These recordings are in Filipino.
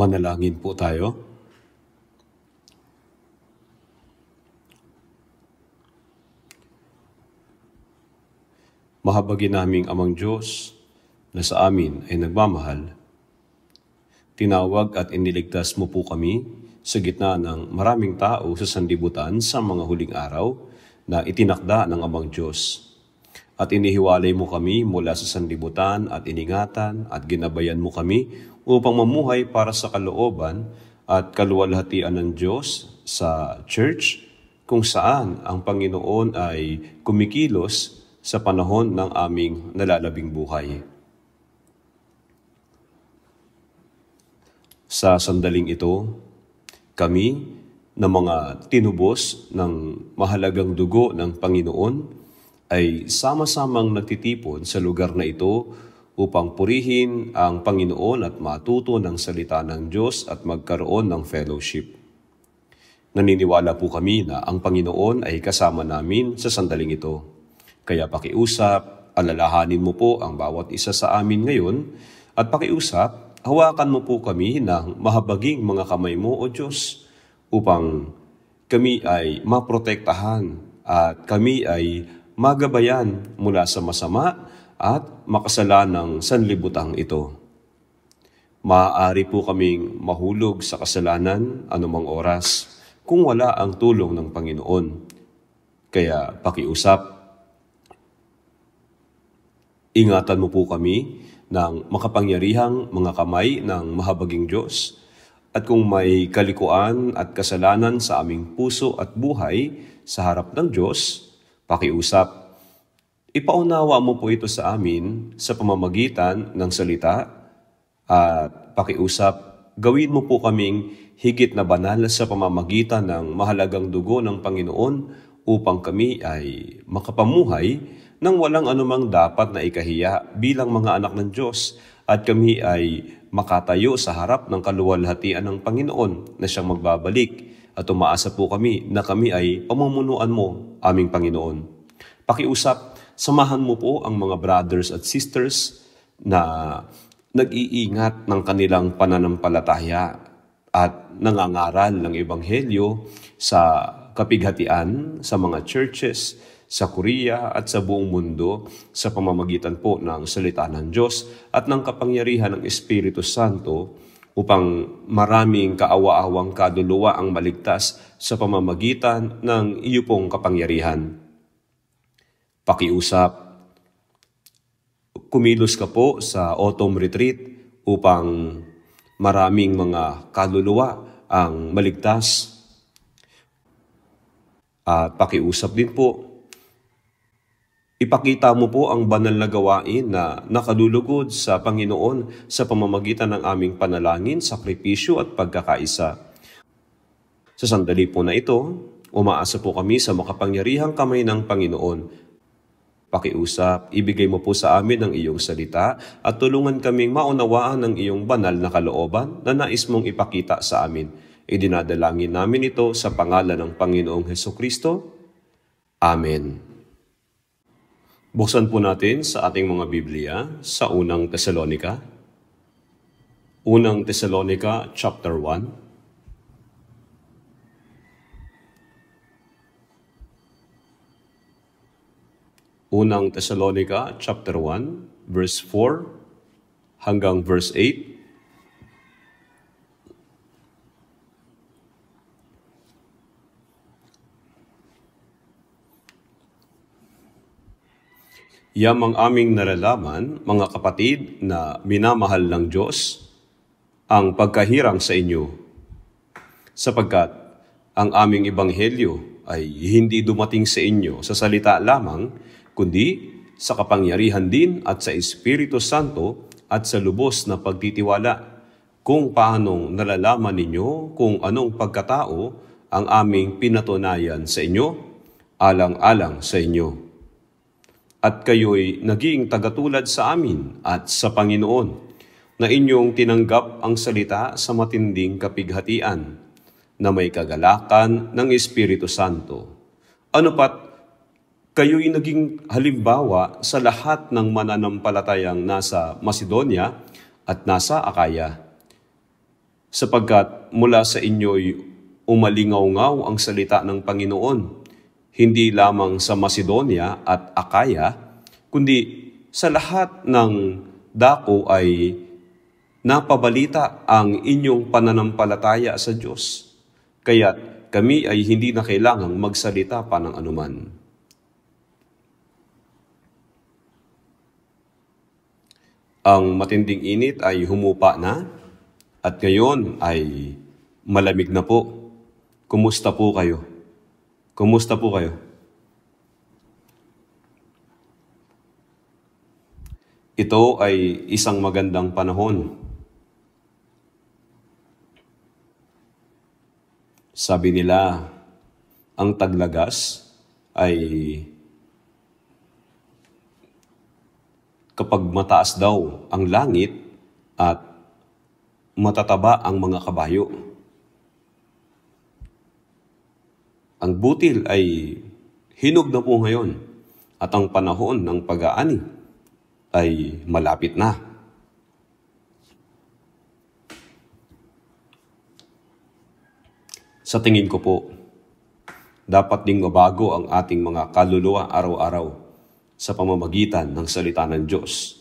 Manalangin po tayo. Mahabagi naming amang Diyos na sa amin ay nagmamahal. Tinawag at iniligtas mo po kami sa gitna ng maraming tao sa sandibutan sa mga huling araw na itinakda ng amang Diyos at inihiwalay mo kami mula sa sandibutan at iningatan at ginabayan mo kami upang mamuhay para sa kalooban at kaluwalhatian ng Diyos sa church kung saan ang Panginoon ay kumikilos sa panahon ng aming nalalabing buhay. Sa sandaling ito, kami na mga tinubos ng mahalagang dugo ng Panginoon ay sama-samang nagtitipon sa lugar na ito upang purihin ang Panginoon at matuto ng salita ng Diyos at magkaroon ng fellowship. Naniniwala po kami na ang Panginoon ay kasama namin sa sandaling ito. Kaya pakiusap, alalahanin mo po ang bawat isa sa amin ngayon at pakiusap, hawakan mo po kami ng mahabaging mga kamay mo o Diyos upang kami ay maprotektahan at kami ay magabayan mula sa masama at makasalanang sanlibutang ito. Maaari po kaming mahulog sa kasalanan anumang oras kung wala ang tulong ng Panginoon. Kaya pakiusap, ingatan mo po kami ng makapangyarihang mga kamay ng mahabaging Diyos. At kung may kalikuan at kasalanan sa aming puso at buhay sa harap ng Diyos, pakiusap Ipaunawa mo po ito sa amin sa pamamagitan ng salita at pakiusap. Gawin mo po kaming higit na banal sa pamamagitan ng mahalagang dugo ng Panginoon upang kami ay makapamuhay ng walang anumang dapat na ikahiya bilang mga anak ng Diyos at kami ay makatayo sa harap ng kaluwalhatian ng Panginoon na siyang magbabalik at umaasa po kami na kami ay pamumunuan mo, aming Panginoon. Pakiusap samahan mo po ang mga brothers at sisters na nag-iingat ng kanilang pananampalataya at nangangaral ng Ebanghelyo sa kapighatian, sa mga churches, sa Korea at sa buong mundo sa pamamagitan po ng salita ng Diyos at ng kapangyarihan ng Espiritu Santo upang maraming kaawa-awang kaduluwa ang maligtas sa pamamagitan ng iyo pong kapangyarihan pakiusap. Kumilos ka po sa autumn retreat upang maraming mga kaluluwa ang maligtas. At pakiusap din po, ipakita mo po ang banal na gawain na nakalulugod sa Panginoon sa pamamagitan ng aming panalangin, sakripisyo at pagkakaisa. Sa sandali po na ito, umaasa po kami sa makapangyarihang kamay ng Panginoon Pakiusap, ibigay mo po sa amin ang iyong salita at tulungan kaming maunawaan ang iyong banal na kalooban na nais mong ipakita sa amin. Idinadalangin namin ito sa pangalan ng Panginoong Heso Kristo. Amen. Buksan po natin sa ating mga Biblia sa unang Tesalonika. Unang Tesalonika chapter 1 Unang Tesalonica chapter 1 verse 4 hanggang verse 8. Yamang aming naralaman, mga kapatid, na minamahal ng Diyos ang pagkahirang sa inyo, sapagkat ang aming ibanghelyo ay hindi dumating sa inyo sa salita lamang, kundi sa kapangyarihan din at sa Espiritu Santo at sa lubos na pagtitiwala kung paanong nalalaman ninyo kung anong pagkatao ang aming pinatunayan sa inyo, alang-alang sa inyo. At kayo'y naging tagatulad sa amin at sa Panginoon na inyong tinanggap ang salita sa matinding kapighatian na may kagalakan ng Espiritu Santo. Ano pat kayo'y naging halimbawa sa lahat ng mananampalatayang nasa Macedonia at nasa Akaya, sapagkat mula sa inyo'y umalingaw-ngaw ang salita ng Panginoon, hindi lamang sa Macedonia at Akaya, kundi sa lahat ng dako ay napabalita ang inyong pananampalataya sa Diyos. Kaya kami ay hindi na kailangang magsalita pa ng anuman. Ang matinding init ay humupa na at ngayon ay malamig na po. Kumusta po kayo? Kumusta po kayo? Ito ay isang magandang panahon. Sabi nila, ang taglagas ay kapag mataas daw ang langit at matataba ang mga kabayo. Ang butil ay hinog na po ngayon at ang panahon ng pag-aani ay malapit na. Sa tingin ko po, dapat ding mabago ang ating mga kaluluwa araw-araw sa pamamagitan ng salita ng Diyos.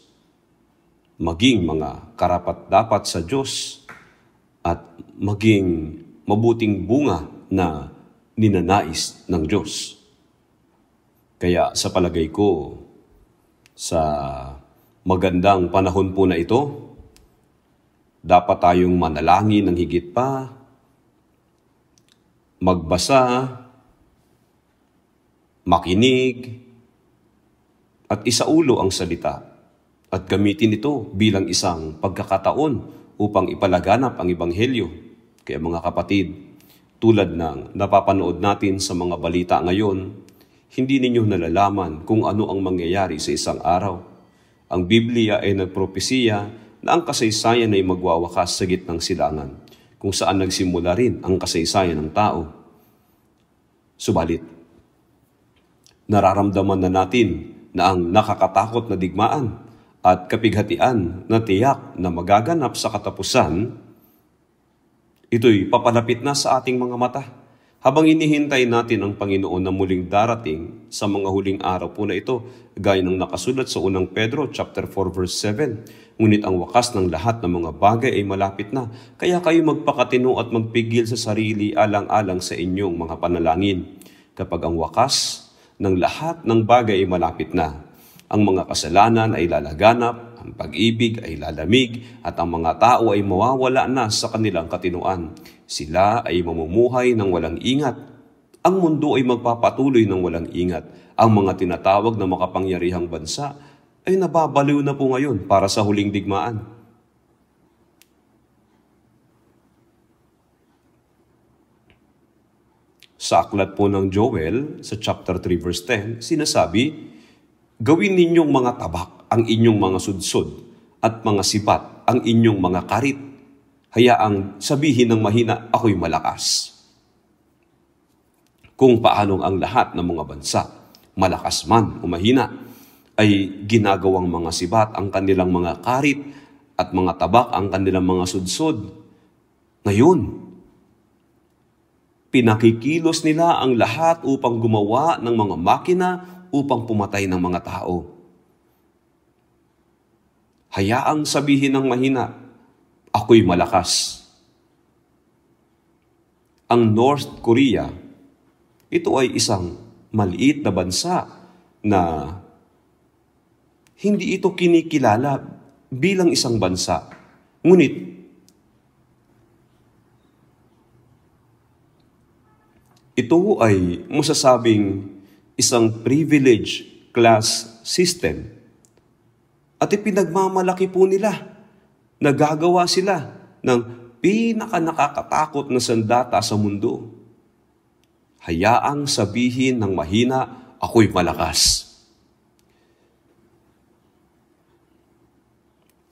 Maging mga karapat-dapat sa Diyos at maging mabuting bunga na ninanais ng Diyos. Kaya sa palagay ko, sa magandang panahon po na ito, dapat tayong manalangin ng higit pa, magbasa, makinig, at isaulo ang salita at gamitin ito bilang isang pagkakataon upang ipalaganap ang Ebanghelyo. Kaya mga kapatid, tulad ng napapanood natin sa mga balita ngayon, hindi ninyo nalalaman kung ano ang mangyayari sa isang araw. Ang Biblia ay nagpropesiya na ang kasaysayan ay magwawakas sa gitnang silangan, kung saan nagsimula rin ang kasaysayan ng tao. Subalit, nararamdaman na natin na ang nakakatakot na digmaan at kapighatian na tiyak na magaganap sa katapusan, ito'y papalapit na sa ating mga mata habang inihintay natin ang Panginoon na muling darating sa mga huling araw po na ito, gaya ng nakasulat sa unang Pedro chapter 4 verse 7. Ngunit ang wakas ng lahat ng mga bagay ay malapit na, kaya kayo magpakatino at magpigil sa sarili alang-alang sa inyong mga panalangin. Kapag ang wakas ng lahat ng bagay ay malapit na. Ang mga kasalanan ay lalaganap, ang pag-ibig ay lalamig, at ang mga tao ay mawawala na sa kanilang katinuan. Sila ay mamumuhay ng walang ingat. Ang mundo ay magpapatuloy ng walang ingat. Ang mga tinatawag na makapangyarihang bansa ay nababaliw na po ngayon para sa huling digmaan. Sa aklat po ng Joel, sa chapter 3 verse 10, sinasabi, Gawin ninyong mga tabak ang inyong mga sudsod at mga sipat ang inyong mga karit. Hayaang sabihin ng mahina, ako'y malakas. Kung paanong ang lahat ng mga bansa, malakas man o mahina, ay ginagawang mga sibat ang kanilang mga karit at mga tabak ang kanilang mga sudsod. Ngayon, Pinakikilos nila ang lahat upang gumawa ng mga makina upang pumatay ng mga tao. Hayaang sabihin ng mahina, ako'y malakas. Ang North Korea, ito ay isang maliit na bansa na hindi ito kinikilala bilang isang bansa. Ngunit Ito ay masasabing isang privilege class system. At ipinagmamalaki po nila na gagawa sila ng pinakanakakatakot na sandata sa mundo. Hayaang sabihin ng mahina, ako'y malakas.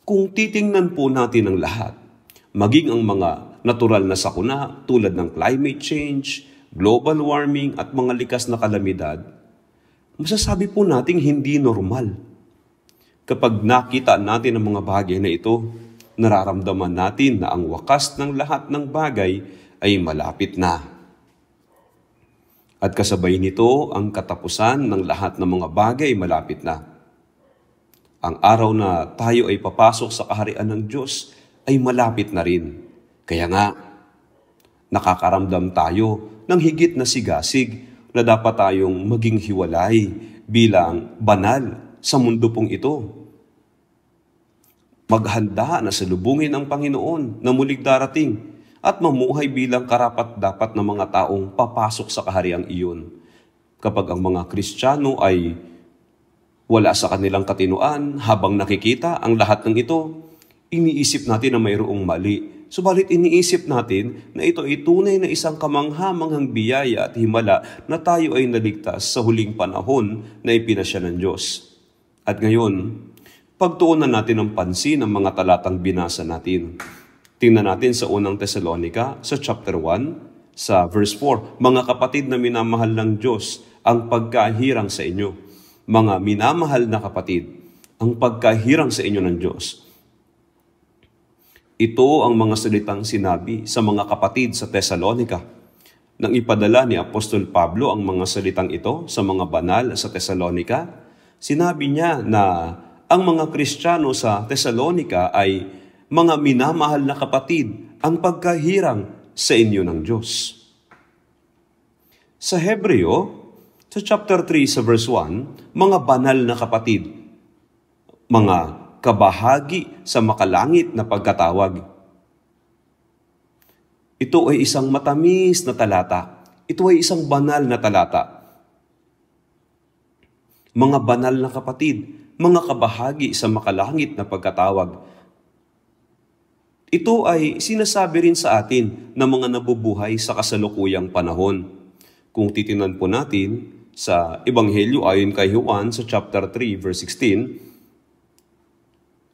Kung titingnan po natin ang lahat, maging ang mga natural na sakuna tulad ng climate change, global warming at mga likas na kalamidad, masasabi po nating hindi normal. Kapag nakita natin ang mga bagay na ito, nararamdaman natin na ang wakas ng lahat ng bagay ay malapit na. At kasabay nito ang katapusan ng lahat ng mga bagay malapit na. Ang araw na tayo ay papasok sa kaharian ng Diyos ay malapit na rin. Kaya nga, nakakaramdam tayo ng higit na sigasig na dapat tayong maging hiwalay bilang banal sa mundo pong ito. Maghanda na salubungin ang Panginoon na muling darating at mamuhay bilang karapat-dapat na mga taong papasok sa kahariang iyon. Kapag ang mga Kristiyano ay wala sa kanilang katinuan habang nakikita ang lahat ng ito, iniisip natin na mayroong mali Subalit iniisip natin na ito ay tunay na isang kamanghamanghang biyaya at himala na tayo ay naligtas sa huling panahon na ipinasya ng Diyos. At ngayon, pagtuunan natin ng pansin ang mga talatang binasa natin. Tingnan natin sa unang Tesalonika sa chapter 1 sa verse 4, Mga kapatid na minamahal ng Diyos, ang pagkahirang sa inyo. Mga minamahal na kapatid, ang pagkahirang sa inyo ng Diyos ito ang mga salitang sinabi sa mga kapatid sa Tesalonika. Nang ipadala ni Apostol Pablo ang mga salitang ito sa mga banal sa Tesalonika, sinabi niya na ang mga Kristiyano sa Tesalonika ay mga minamahal na kapatid ang pagkahirang sa inyo ng Diyos. Sa Hebreo, sa chapter 3 sa verse 1, mga banal na kapatid, mga kabahagi sa makalangit na pagkatawag. Ito ay isang matamis na talata. Ito ay isang banal na talata. Mga banal na kapatid, mga kabahagi sa makalangit na pagkatawag. Ito ay sinasabi rin sa atin ng na mga nabubuhay sa kasalukuyang panahon. Kung titinan po natin sa Ebanghelyo ayon kay Juan sa chapter 3 verse 16,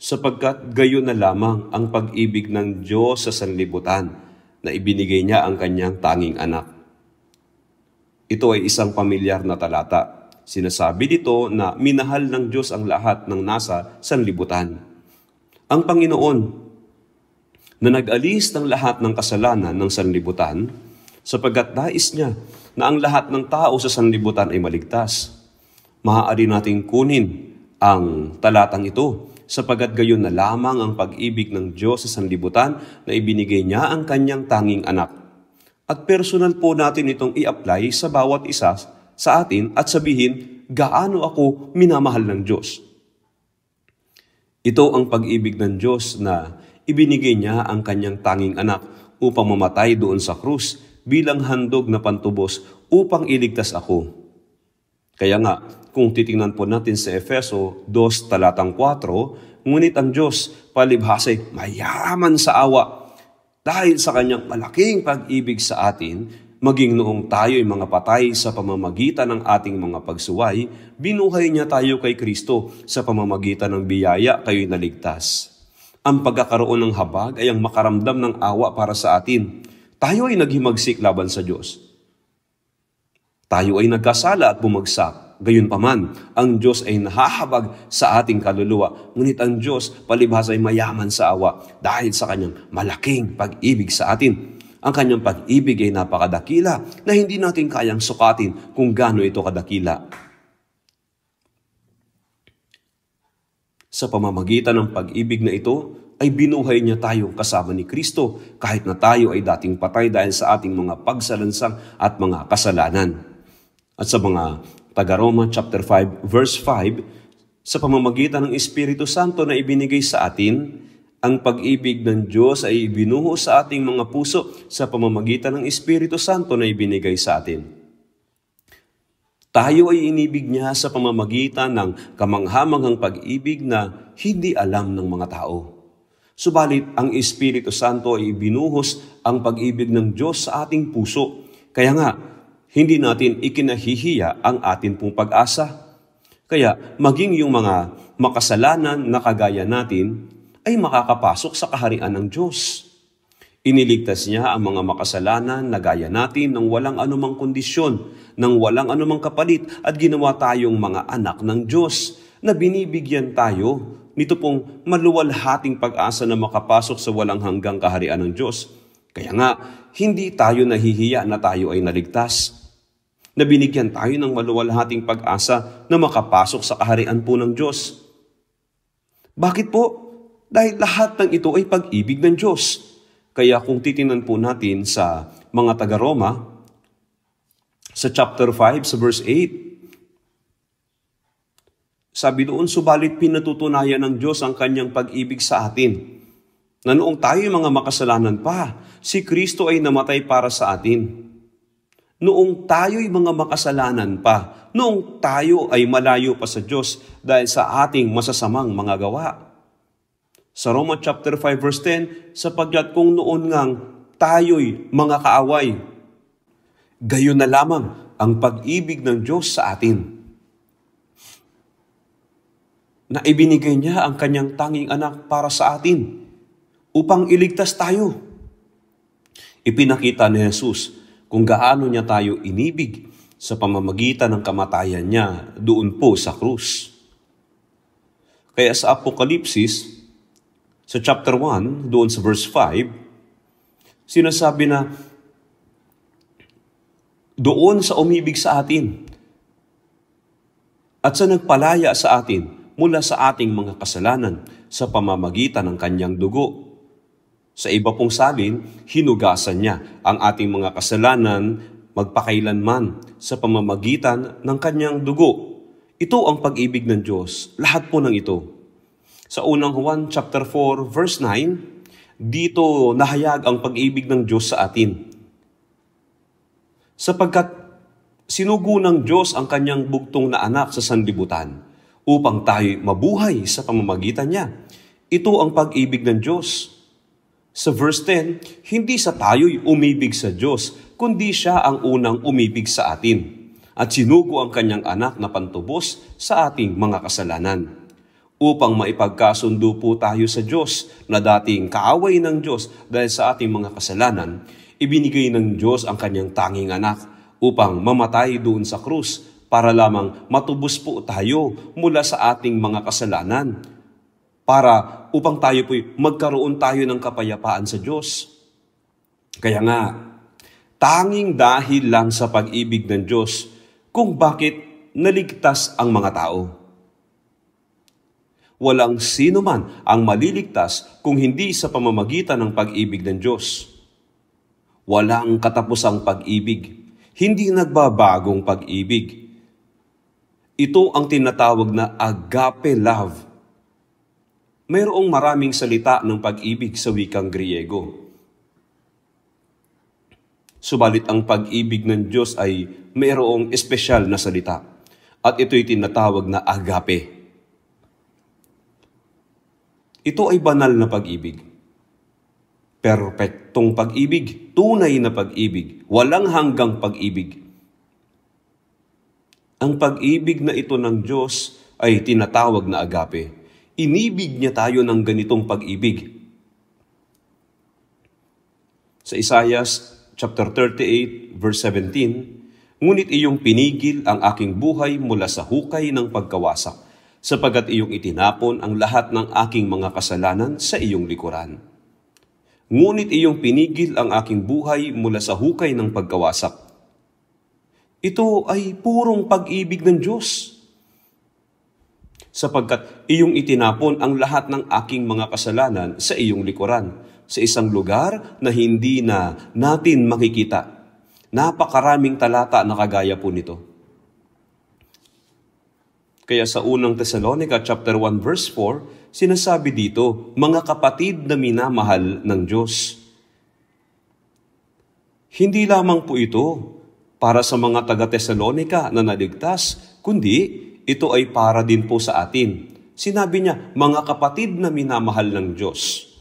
sapagkat gayon na lamang ang pag-ibig ng Diyos sa sanlibutan na ibinigay niya ang kanyang tanging anak. Ito ay isang pamilyar na talata. Sinasabi dito na minahal ng Diyos ang lahat ng nasa sanlibutan. Ang Panginoon na nag-alis ng lahat ng kasalanan ng sanlibutan sapagkat nais niya na ang lahat ng tao sa sanlibutan ay maligtas. Maaari nating kunin ang talatang ito sapagat gayon na lamang ang pag-ibig ng Diyos sa sanlibutan na ibinigay niya ang kanyang tanging anak. At personal po natin itong i-apply sa bawat isa sa atin at sabihin, gaano ako minamahal ng Diyos. Ito ang pag-ibig ng Diyos na ibinigay niya ang kanyang tanging anak upang mamatay doon sa krus bilang handog na pantubos upang iligtas ako. Kaya nga, kung titingnan po natin sa Efeso 2 talatang 4, ngunit ang Diyos ay mayaman sa awa dahil sa kanyang malaking pag-ibig sa atin, maging noong tayo ay mga patay sa pamamagitan ng ating mga pagsuway, binuhay niya tayo kay Kristo sa pamamagitan ng biyaya kayo'y naligtas. Ang pagkakaroon ng habag ay ang makaramdam ng awa para sa atin. Tayo ay naghimagsik laban sa Diyos. Tayo ay nagkasala at bumagsak Gayunpaman, ang Diyos ay nahahabag sa ating kaluluwa, ngunit ang Diyos palibhas ay mayaman sa awa dahil sa kanyang malaking pag-ibig sa atin. Ang kanyang pag-ibig ay napakadakila na hindi natin kayang sukatin kung gaano ito kadakila. Sa pamamagitan ng pag-ibig na ito, ay binuhay niya tayo kasama ni Kristo kahit na tayo ay dating patay dahil sa ating mga pagsalansang at mga kasalanan. At sa mga taga-Roma chapter 5 verse 5, sa pamamagitan ng Espiritu Santo na ibinigay sa atin, ang pag-ibig ng Diyos ay ibinuho sa ating mga puso sa pamamagitan ng Espiritu Santo na ibinigay sa atin. Tayo ay inibig niya sa pamamagitan ng kamanghamanghang pag-ibig na hindi alam ng mga tao. Subalit, ang Espiritu Santo ay ibinuhos ang pag-ibig ng Diyos sa ating puso. Kaya nga, hindi natin ikinahihiya ang atin pong pag-asa. Kaya maging yung mga makasalanan na kagaya natin ay makakapasok sa kaharian ng Diyos. Iniligtas niya ang mga makasalanan na gaya natin ng walang anumang kondisyon, ng walang anumang kapalit at ginawa tayong mga anak ng Diyos na binibigyan tayo nito pong maluwalhating pag-asa na makapasok sa walang hanggang kaharian ng Diyos. Kaya nga, hindi tayo nahihiya na tayo ay naligtas na binigyan tayo ng maluwalhating pag-asa na makapasok sa kaharian po ng Diyos. Bakit po? Dahil lahat ng ito ay pag-ibig ng Diyos. Kaya kung titinan po natin sa mga taga-Roma, sa chapter 5, sa verse 8, sabi doon, subalit pinatutunayan ng Diyos ang kanyang pag-ibig sa atin. Na noong tayo mga makasalanan pa, si Kristo ay namatay para sa atin noong tayo'y mga makasalanan pa, noong tayo ay malayo pa sa Diyos dahil sa ating masasamang mga gawa. Sa Roma chapter 5 verse 10, sapagkat kung noon ngang tayo'y mga kaaway, gayon na lamang ang pag-ibig ng Diyos sa atin. Na ibinigay niya ang kanyang tanging anak para sa atin upang iligtas tayo. Ipinakita ni Jesus kung gaano niya tayo inibig sa pamamagitan ng kamatayan niya doon po sa krus. Kaya sa Apokalipsis, sa chapter 1, doon sa verse 5, sinasabi na doon sa umibig sa atin at sa nagpalaya sa atin mula sa ating mga kasalanan sa pamamagitan ng kanyang dugo sa iba pong salin, hinugasan niya ang ating mga kasalanan magpakailanman sa pamamagitan ng kanyang dugo. Ito ang pag-ibig ng Diyos. Lahat po ng ito. Sa unang Juan chapter 4 verse 9, dito nahayag ang pag-ibig ng Diyos sa atin. Sapagkat sinugo ng Diyos ang kanyang bugtong na anak sa sanlibutan upang tayo mabuhay sa pamamagitan niya. Ito ang pag-ibig ng Diyos sa verse 10, hindi sa tayo'y umibig sa Diyos, kundi siya ang unang umibig sa atin at sinugo ang kanyang anak na pantubos sa ating mga kasalanan upang maipagkasundo po tayo sa Diyos na dating kaaway ng Diyos dahil sa ating mga kasalanan, ibinigay ng Diyos ang kanyang tanging anak upang mamatay doon sa krus para lamang matubos po tayo mula sa ating mga kasalanan para upang tayo po'y magkaroon tayo ng kapayapaan sa Diyos. Kaya nga, tanging dahil lang sa pag-ibig ng Diyos kung bakit naligtas ang mga tao. Walang sino man ang maliligtas kung hindi sa pamamagitan ng pag-ibig ng Diyos. Walang katapusang pag-ibig, hindi nagbabagong pag-ibig. Ito ang tinatawag na agape love mayroong maraming salita ng pag-ibig sa wikang Griego. Subalit ang pag-ibig ng Diyos ay mayroong espesyal na salita at ito'y tinatawag na agape. Ito ay banal na pag-ibig. Perpektong pag-ibig, tunay na pag-ibig, walang hanggang pag-ibig. Ang pag-ibig na ito ng Diyos ay tinatawag na agape. Inibig niya tayo ng ganitong pag-ibig. Sa Isaiah chapter 38 verse 17, Ngunit iyong pinigil ang aking buhay mula sa hukay ng pagkawasak, sapagat iyong itinapon ang lahat ng aking mga kasalanan sa iyong likuran. Ngunit iyong pinigil ang aking buhay mula sa hukay ng pagkawasak. Ito ay purong pag-ibig ng Diyos sapagkat iyong itinapon ang lahat ng aking mga kasalanan sa iyong likuran, sa isang lugar na hindi na natin makikita. Napakaraming talata na kagaya po nito. Kaya sa unang Thessalonica chapter 1 verse 4, sinasabi dito, mga kapatid na minamahal ng Diyos. Hindi lamang po ito para sa mga taga-Tesalonica na naligtas, kundi ito ay para din po sa atin. Sinabi niya, mga kapatid na minamahal ng Diyos,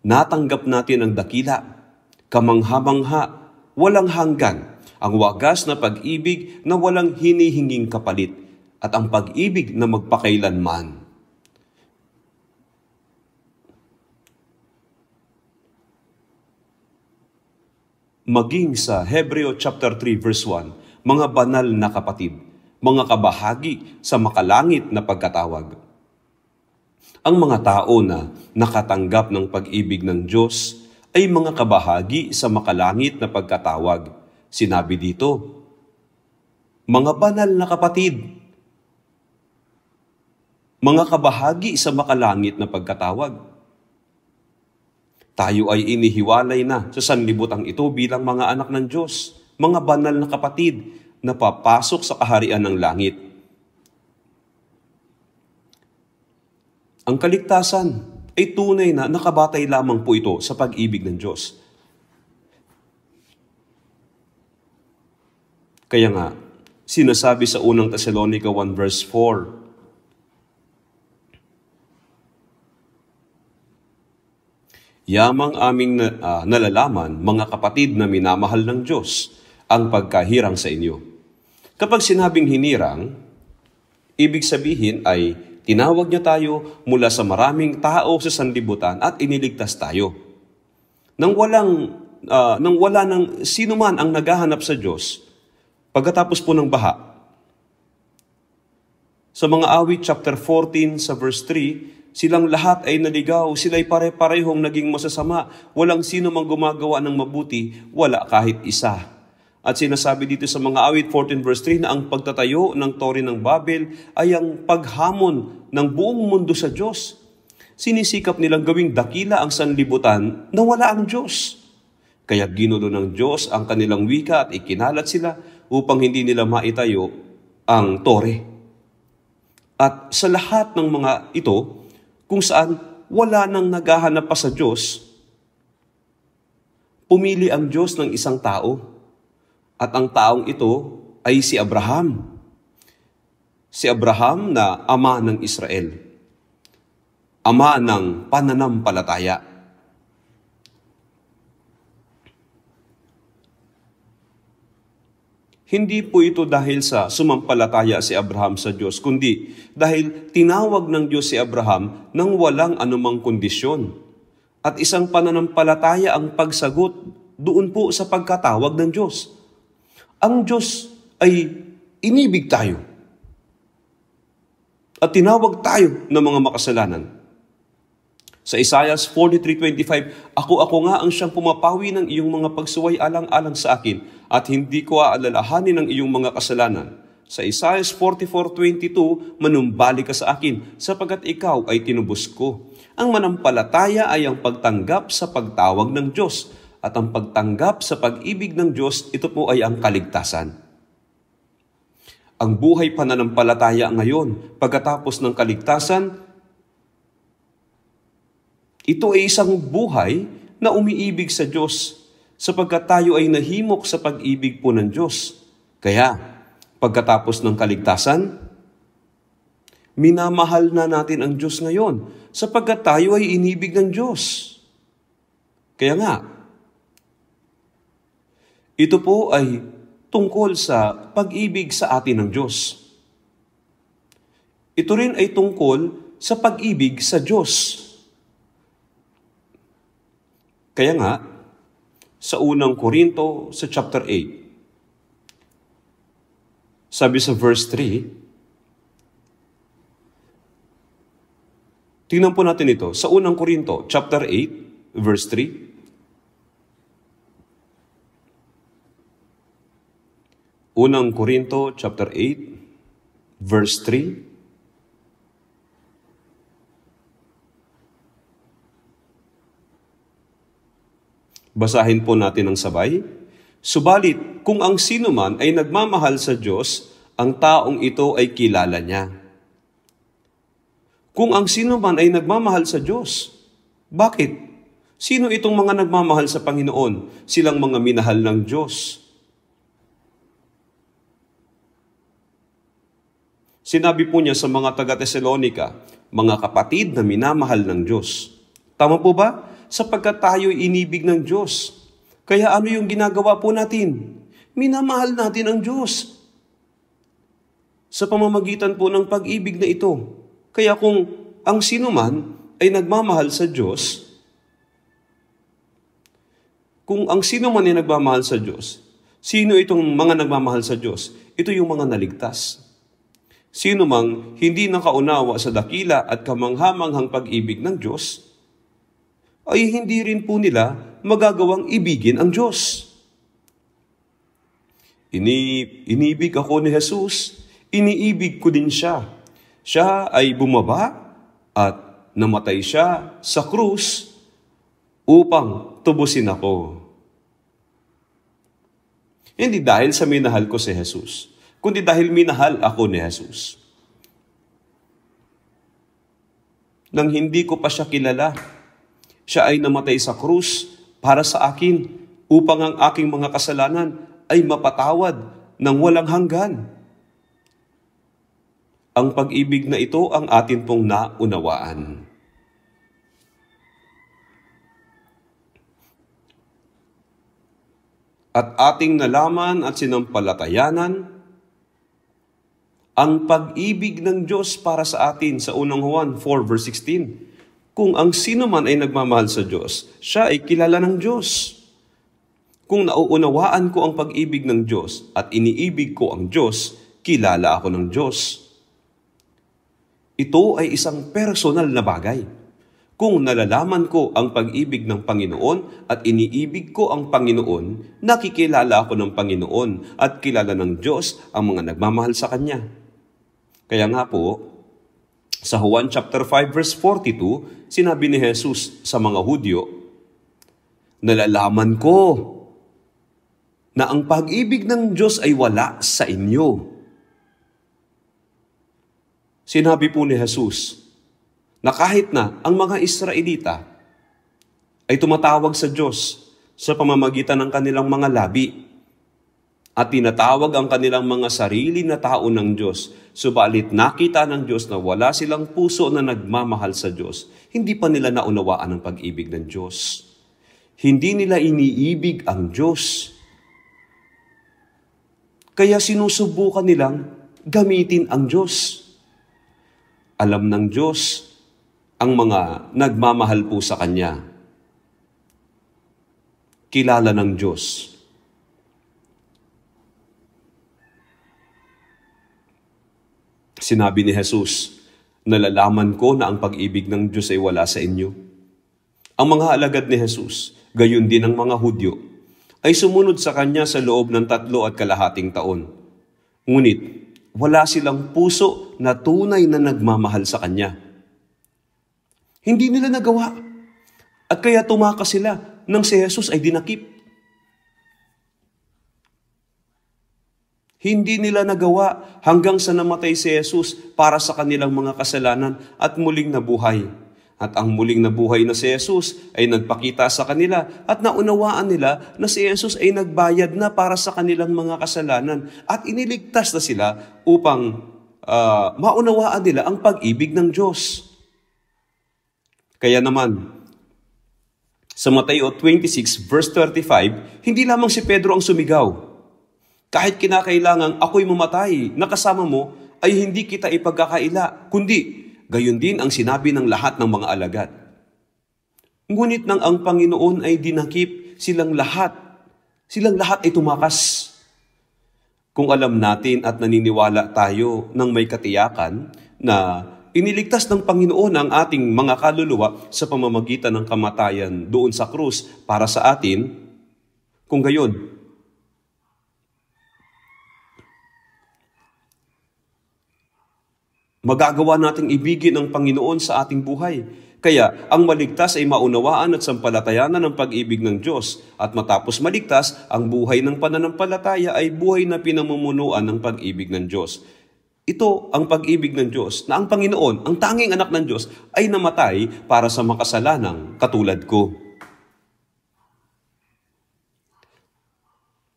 natanggap natin ang dakila, kamangha-mangha, walang hanggan, ang wagas na pag-ibig na walang hinihinging kapalit, at ang pag-ibig na magpakailanman. Maging sa Hebreo chapter 3 verse 1, mga banal na kapatid, mga kabahagi sa makalangit na pagkatawag. Ang mga tao na nakatanggap ng pag-ibig ng Diyos ay mga kabahagi sa makalangit na pagkatawag. Sinabi dito, Mga banal na kapatid, mga kabahagi sa makalangit na pagkatawag. Tayo ay inihiwalay na sa sanlibutan ito bilang mga anak ng Diyos, mga banal na kapatid na papasok sa kaharian ng langit. Ang kaligtasan ay tunay na nakabatay lamang po ito sa pag-ibig ng Diyos. Kaya nga, sinasabi sa unang Tesalonica 1 verse 4, Yamang aming na, uh, nalalaman, mga kapatid na minamahal ng Diyos, ang pagkahirang sa inyo. Kapag sinabing hinirang, ibig sabihin ay tinawag niya tayo mula sa maraming tao sa sanlibutan at iniligtas tayo. Nang walang uh, nang wala ng sino man ang naghahanap sa Diyos pagkatapos po ng baha. Sa mga awit chapter 14 sa verse 3, silang lahat ay naligaw, sila'y pare-parehong naging masasama, walang sino mang gumagawa ng mabuti, wala kahit isa. At sinasabi dito sa mga awit 14 verse 3 na ang pagtatayo ng Tori ng Babel ay ang paghamon ng buong mundo sa Diyos. Sinisikap nilang gawing dakila ang sanlibutan na wala ang Diyos. Kaya ginulo ng Diyos ang kanilang wika at ikinalat sila upang hindi nila maitayo ang Tore. At sa lahat ng mga ito, kung saan wala nang naghahanap pa sa Diyos, pumili ang Diyos ng isang tao at ang taong ito ay si Abraham. Si Abraham na ama ng Israel. Ama ng pananampalataya. Hindi po ito dahil sa sumampalataya si Abraham sa Diyos, kundi dahil tinawag ng Diyos si Abraham nang walang anumang kondisyon. At isang pananampalataya ang pagsagot doon po sa pagkatawag ng Diyos ang Diyos ay inibig tayo at tinawag tayo ng mga makasalanan. Sa Isaiah 43.25, Ako, ako nga ang siyang pumapawi ng iyong mga pagsuway alang-alang sa akin at hindi ko aalalahanin ang iyong mga kasalanan. Sa Isaiah 44.22, Manumbali ka sa akin sapagat ikaw ay tinubos ko. Ang manampalataya ay ang pagtanggap sa pagtawag ng Diyos at ang pagtanggap sa pag-ibig ng Diyos, ito po ay ang kaligtasan. Ang buhay pananampalataya ngayon, pagkatapos ng kaligtasan, ito ay isang buhay na umiibig sa Diyos sapagkat tayo ay nahimok sa pag-ibig po ng Diyos. Kaya, pagkatapos ng kaligtasan, minamahal na natin ang Diyos ngayon sapagkat tayo ay inibig ng Diyos. Kaya nga, ito po ay tungkol sa pag-ibig sa atin ng Diyos. Ito rin ay tungkol sa pag-ibig sa Diyos. Kaya nga, sa unang Korinto sa chapter 8, sabi sa verse 3, tingnan po natin ito. Sa unang Korinto, chapter 8, verse 3, Unang Korinto chapter 8 verse 3 Basahin po natin ang sabay. Subalit, kung ang sino man ay nagmamahal sa Diyos, ang taong ito ay kilala niya. Kung ang sino man ay nagmamahal sa Diyos, bakit? Sino itong mga nagmamahal sa Panginoon? Silang mga minahal ng Diyos. Sinabi po niya sa mga taga-Tesalonica, mga kapatid na minamahal ng Diyos. Tama po ba? Sapagkat tayo inibig ng Diyos. Kaya ano yung ginagawa po natin? Minamahal natin ang Diyos. Sa pamamagitan po ng pag-ibig na ito. Kaya kung ang sino man ay nagmamahal sa Diyos, kung ang sino man ay nagmamahal sa Diyos, sino itong mga nagmamahal sa Diyos? Ito yung mga naligtas. Sino mang hindi nakaunawa sa dakila at kamanghamanghang pag-ibig ng Diyos, ay hindi rin po nila magagawang ibigin ang Diyos. Ini, inibig ako ni Jesus, iniibig ko din siya. Siya ay bumaba at namatay siya sa krus upang tubusin ako. Hindi dahil sa minahal ko si Jesus, kundi dahil minahal ako ni Jesus. Nang hindi ko pa siya kilala, siya ay namatay sa krus para sa akin upang ang aking mga kasalanan ay mapatawad ng walang hanggan. Ang pag-ibig na ito ang atin pong naunawaan. At ating nalaman at sinampalatayanan ang pag-ibig ng Diyos para sa atin sa unang Juan 4 verse 16. Kung ang sino man ay nagmamahal sa Diyos, siya ay kilala ng Diyos. Kung nauunawaan ko ang pag-ibig ng Diyos at iniibig ko ang Diyos, kilala ako ng Diyos. Ito ay isang personal na bagay. Kung nalalaman ko ang pag-ibig ng Panginoon at iniibig ko ang Panginoon, nakikilala ako ng Panginoon at kilala ng Diyos ang mga nagmamahal sa Kanya. Kaya nga po, sa Juan chapter 5 verse 42, sinabi ni Jesus sa mga Hudyo, Nalalaman ko na ang pag-ibig ng Diyos ay wala sa inyo. Sinabi po ni Jesus na kahit na ang mga Israelita ay tumatawag sa Diyos sa pamamagitan ng kanilang mga labi, at tinatawag ang kanilang mga sarili na tao ng Diyos. Subalit nakita ng Diyos na wala silang puso na nagmamahal sa Diyos. Hindi pa nila naunawaan ang pag-ibig ng Diyos. Hindi nila iniibig ang Diyos. Kaya sinusubukan nilang gamitin ang Diyos. Alam ng Diyos ang mga nagmamahal po sa Kanya. Kilala ng Diyos Sinabi ni Jesus, Nalalaman ko na ang pag-ibig ng Diyos ay wala sa inyo. Ang mga alagad ni Jesus, gayon din ang mga Hudyo, ay sumunod sa kanya sa loob ng tatlo at kalahating taon. Ngunit, wala silang puso na tunay na nagmamahal sa kanya. Hindi nila nagawa. At kaya tumakas sila nang si Jesus ay dinakip. Hindi nila nagawa hanggang sa namatay si Jesus para sa kanilang mga kasalanan at muling nabuhay. At ang muling nabuhay na si Jesus ay nagpakita sa kanila at naunawaan nila na si Jesus ay nagbayad na para sa kanilang mga kasalanan at iniligtas na sila upang uh, maunawaan nila ang pag-ibig ng Diyos. Kaya naman, sa Mateo 26 verse 35, hindi lamang si Pedro ang sumigaw, kahit kinakailangang ako'y mamatay nakasama mo, ay hindi kita ipagkakaila, kundi gayon din ang sinabi ng lahat ng mga alagad. Ngunit nang ang Panginoon ay dinakip, silang lahat, silang lahat ay tumakas. Kung alam natin at naniniwala tayo ng may katiyakan na Iniligtas ng Panginoon ang ating mga kaluluwa sa pamamagitan ng kamatayan doon sa krus para sa atin. Kung gayon, Magagawa nating ibigin ang Panginoon sa ating buhay. Kaya ang maligtas ay maunawaan at sampalatayanan ng pag-ibig ng Diyos at matapos maligtas, ang buhay ng pananampalataya ay buhay na pinamumunuan ng pag-ibig ng Diyos. Ito ang pag-ibig ng Diyos na ang Panginoon, ang tanging anak ng Diyos, ay namatay para sa makasalanang katulad ko.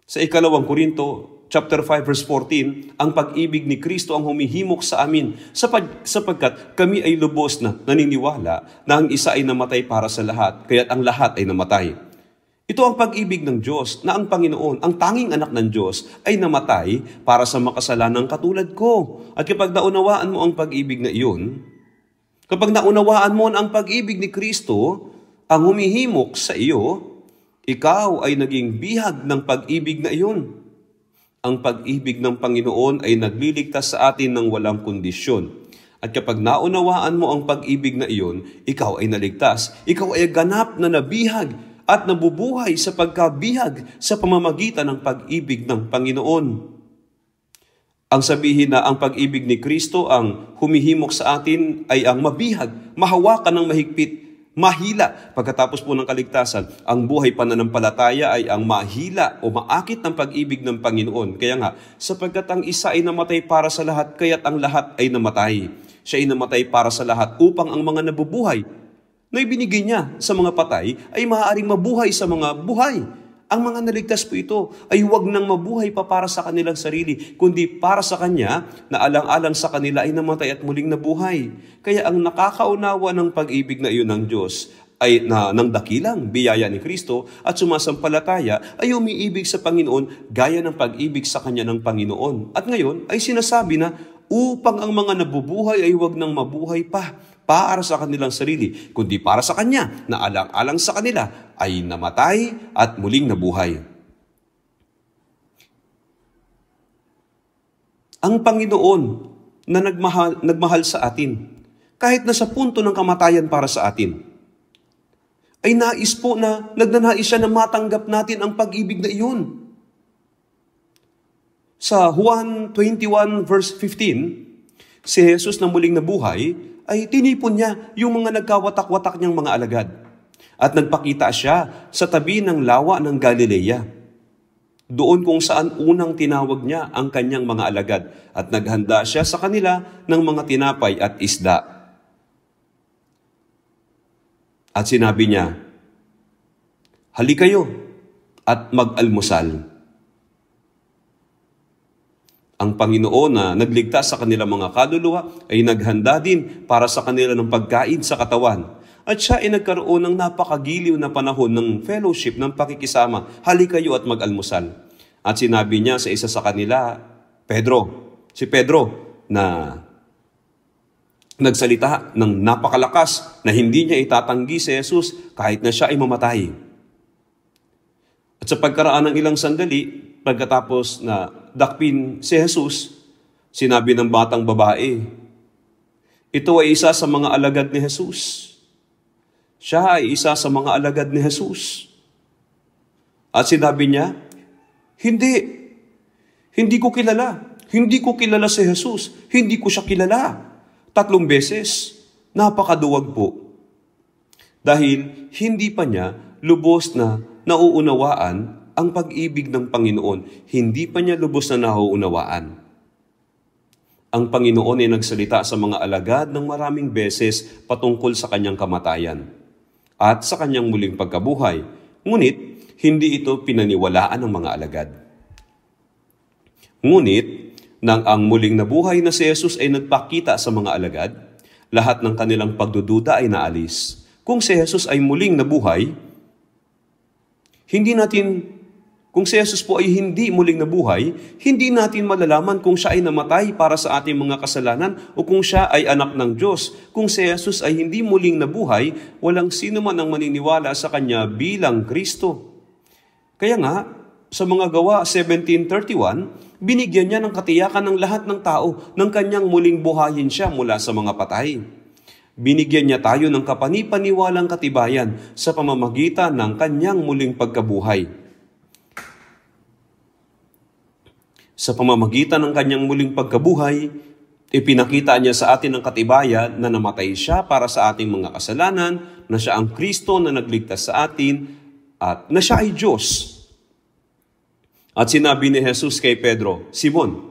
Sa ikalawang Korinto, chapter 5 verse 14, ang pag-ibig ni Kristo ang humihimok sa amin sapag, sapagkat kami ay lubos na naniniwala na ang isa ay namatay para sa lahat, kaya't ang lahat ay namatay. Ito ang pag-ibig ng Diyos na ang Panginoon, ang tanging anak ng Diyos, ay namatay para sa makasalanang katulad ko. At kapag naunawaan mo ang pag-ibig na iyon, kapag naunawaan mo ang pag-ibig ni Kristo, ang humihimok sa iyo, ikaw ay naging bihag ng pag-ibig na iyon. Ang pag-ibig ng Panginoon ay nagliligtas sa atin ng walang kondisyon. At kapag naunawaan mo ang pag-ibig na iyon, ikaw ay naligtas. Ikaw ay ganap na nabihag at nabubuhay sa pagkabihag sa pamamagitan ng pag-ibig ng Panginoon. Ang sabihin na ang pag-ibig ni Kristo ang humihimok sa atin ay ang mabihag, mahawakan ng mahigpit mahila. Pagkatapos po ng kaligtasan, ang buhay pananampalataya ay ang mahila o maakit ng pag-ibig ng Panginoon. Kaya nga, sapagkat ang isa ay namatay para sa lahat, kaya't ang lahat ay namatay. Siya ay namatay para sa lahat upang ang mga nabubuhay na ibinigay niya sa mga patay ay maaaring mabuhay sa mga buhay ang mga naligtas po ito ay huwag nang mabuhay pa para sa kanilang sarili, kundi para sa Kanya na alang-alang sa kanila ay namatay at muling nabuhay. Kaya ang nakakaunawa ng pag-ibig na iyon ng Diyos ay na, ng dakilang biyaya ni Kristo at sumasampalataya ay umiibig sa Panginoon gaya ng pag-ibig sa Kanya ng Panginoon. At ngayon ay sinasabi na upang ang mga nabubuhay ay huwag nang mabuhay pa para sa kanilang sarili, kundi para sa Kanya na alang-alang sa kanila ay namatay at muling nabuhay. Ang Panginoon na nagmahal, nagmahal sa atin, kahit na sa punto ng kamatayan para sa atin, ay nais po na nagnanais siya na matanggap natin ang pag-ibig na iyon. Sa Juan 21 verse 15, si Jesus na muling nabuhay ay tinipon niya yung mga nagkawatak-watak niyang mga alagad at nagpakita siya sa tabi ng lawa ng Galilea. Doon kung saan unang tinawag niya ang kanyang mga alagad at naghanda siya sa kanila ng mga tinapay at isda. At sinabi niya, Halikayo at mag-almusal ang Panginoon na nagligtas sa kanilang mga kaluluwa ay naghanda din para sa kanila ng pagkain sa katawan. At siya ay nagkaroon ng napakagiliw na panahon ng fellowship, ng pakikisama. Hali kayo at mag-almusal. At sinabi niya sa isa sa kanila, Pedro, si Pedro, na nagsalita ng napakalakas na hindi niya itatanggi si Jesus kahit na siya ay mamatay. At sa pagkaraan ng ilang sandali, pagkatapos na dakpin si Jesus, sinabi ng batang babae, ito ay isa sa mga alagad ni Jesus. Siya ay isa sa mga alagad ni Jesus. At sinabi niya, hindi, hindi ko kilala. Hindi ko kilala si Jesus. Hindi ko siya kilala. Tatlong beses. Napakaduwag po. Dahil hindi pa niya lubos na nauunawaan ang pag-ibig ng Panginoon, hindi pa niya lubos na nauunawaan. Ang Panginoon ay nagsalita sa mga alagad ng maraming beses patungkol sa kanyang kamatayan at sa kanyang muling pagkabuhay, ngunit hindi ito pinaniwalaan ng mga alagad. Ngunit, nang ang muling nabuhay na si Jesus ay nagpakita sa mga alagad, lahat ng kanilang pagdududa ay naalis. Kung si Jesus ay muling nabuhay, hindi natin kung si Jesus po ay hindi muling nabuhay, hindi natin malalaman kung siya ay namatay para sa ating mga kasalanan o kung siya ay anak ng Diyos. Kung si Jesus ay hindi muling nabuhay, walang sino man ang maniniwala sa Kanya bilang Kristo. Kaya nga, sa mga gawa 1731, binigyan niya ng katiyakan ng lahat ng tao ng kanyang muling buhayin siya mula sa mga patay. Binigyan niya tayo ng kapanipaniwalang katibayan sa pamamagitan ng kanyang muling pagkabuhay. Sa pamamagitan ng kanyang muling pagkabuhay, ipinakita niya sa atin ang katibayan na namatay siya para sa ating mga kasalanan, na siya ang Kristo na nagligtas sa atin, at na siya ay Diyos. At sinabi ni Jesus kay Pedro, Simon,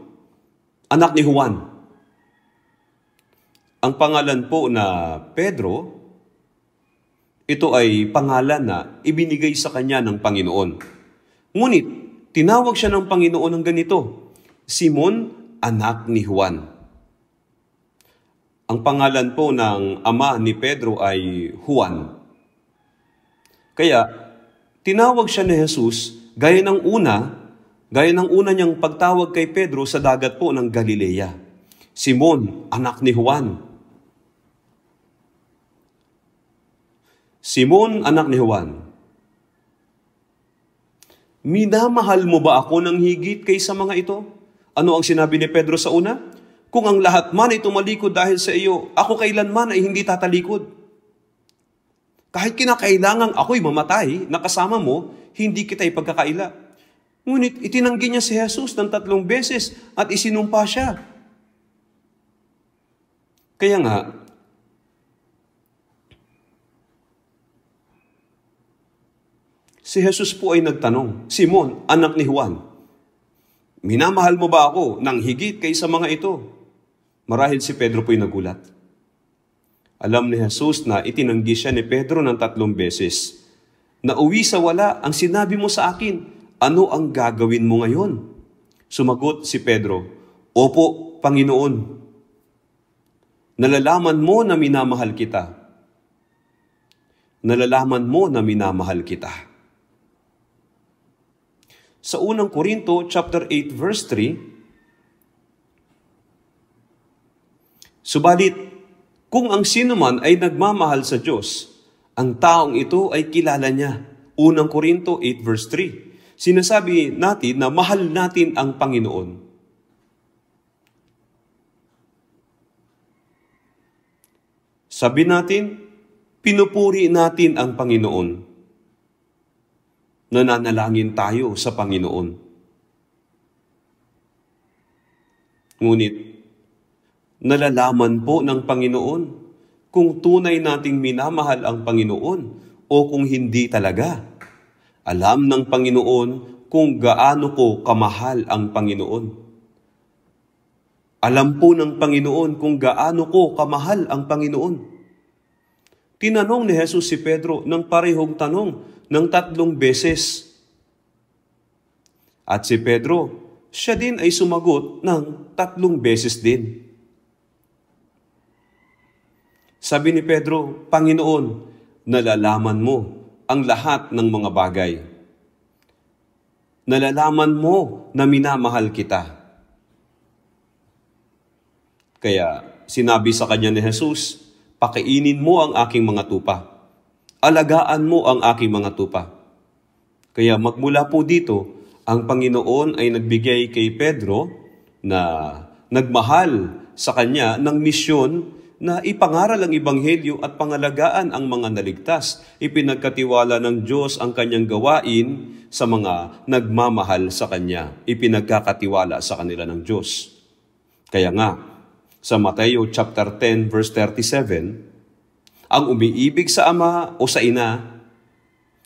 anak ni Juan. Ang pangalan po na Pedro ito ay pangalan na ibinigay sa kanya ng Panginoon. Ngunit, tinawag siya ng Panginoon ng ganito. Simon, anak ni Juan. Ang pangalan po ng ama ni Pedro ay Juan. Kaya, tinawag siya ni Jesus gaya ng una, gaya ng una niyang pagtawag kay Pedro sa dagat po ng Galilea. Simon, anak ni Juan. Simon, anak ni Juan. Minamahal mo ba ako ng higit kaysa mga ito? Ano ang sinabi ni Pedro sa una? Kung ang lahat man ay tumalikod dahil sa iyo, ako kailanman ay hindi tatalikod. Kahit kinakailangang ako'y mamatay, nakasama mo, hindi kita ipagkakaila. Ngunit itinanggi niya si Jesus ng tatlong beses at isinumpa siya. Kaya nga, si Jesus po ay nagtanong, Simon, anak ni Juan, Minamahal mo ba ako ng higit kaysa mga ito? Marahil si Pedro po'y nagulat. Alam ni Jesus na itinanggi siya ni Pedro ng tatlong beses. Nauwi sa wala ang sinabi mo sa akin, ano ang gagawin mo ngayon? Sumagot si Pedro, Opo, Panginoon. Nalalaman mo na minamahal kita. Nalalaman mo na minamahal kita sa unang Korinto chapter 8 verse 3, Subalit, kung ang sino man ay nagmamahal sa Diyos, ang taong ito ay kilala niya. Unang Korinto 8 verse 3. Sinasabi natin na mahal natin ang Panginoon. Sabi natin, pinupuri natin ang Panginoon nananalangin tayo sa Panginoon. Ngunit, nalalaman po ng Panginoon kung tunay nating minamahal ang Panginoon o kung hindi talaga. Alam ng Panginoon kung gaano ko kamahal ang Panginoon. Alam po ng Panginoon kung gaano ko kamahal ang Panginoon. Tinanong ni Jesus si Pedro ng parehong tanong ng tatlong beses. At si Pedro, siya din ay sumagot ng tatlong beses din. Sabi ni Pedro, Panginoon, nalalaman mo ang lahat ng mga bagay. Nalalaman mo na minamahal kita. Kaya sinabi sa kanya ni Jesus, pakiinin mo ang aking mga tupa. Alagaan mo ang aking mga tupa. Kaya magmula po dito, ang Panginoon ay nagbigay kay Pedro na nagmahal sa kanya ng misyon na ipangaral ang Ibanghelyo at pangalagaan ang mga naligtas. Ipinagkatiwala ng Diyos ang kanyang gawain sa mga nagmamahal sa Kanya. Ipinagkakatiwala sa kanila ng Diyos. Kaya nga, sa Mateo chapter 10 verse 37, ang umiibig sa ama o sa ina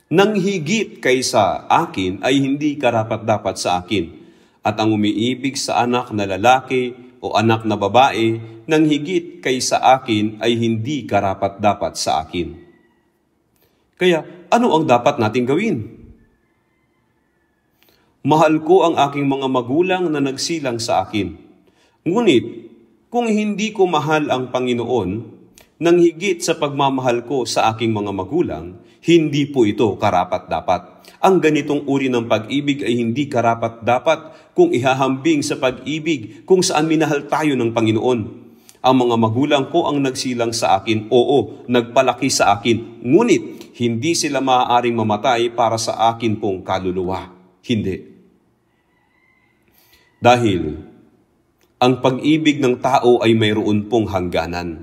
nang higit kaysa akin ay hindi karapat-dapat sa akin. At ang umiibig sa anak na lalaki o anak na babae nang higit kaysa akin ay hindi karapat-dapat sa akin. Kaya ano ang dapat nating gawin? Mahal ko ang aking mga magulang na nagsilang sa akin. Ngunit kung hindi ko mahal ang Panginoon nang higit sa pagmamahal ko sa aking mga magulang, hindi po ito karapat-dapat. Ang ganitong uri ng pag-ibig ay hindi karapat-dapat kung ihahambing sa pag-ibig kung saan minahal tayo ng Panginoon. Ang mga magulang ko ang nagsilang sa akin, oo, nagpalaki sa akin, ngunit hindi sila maaaring mamatay para sa akin pong kaluluwa. Hindi. Dahil ang pag-ibig ng tao ay mayroon pong hangganan.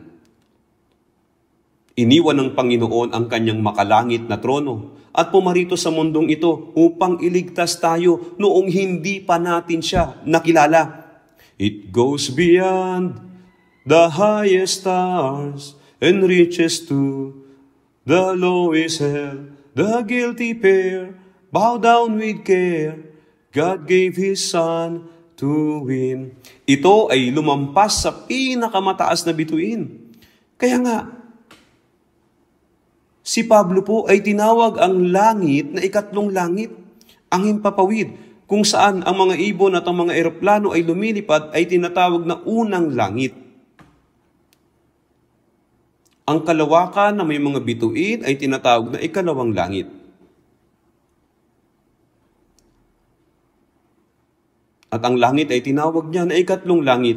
Iniwan ng Panginoon ang kanyang makalangit na trono at pumarito sa mundong ito upang iligtas tayo noong hindi pa natin siya nakilala. It goes beyond the highest stars and reaches to the lowest hell. The guilty pair bow down with care. God gave His Son to win. Ito ay lumampas sa pinakamataas na bituin. Kaya nga, si Pablo po ay tinawag ang langit na ikatlong langit, ang himpapawid, kung saan ang mga ibon at ang mga eroplano ay lumilipad ay tinatawag na unang langit. Ang kalawakan na may mga bituin ay tinatawag na ikalawang langit. At ang langit ay tinawag niya na ikatlong langit.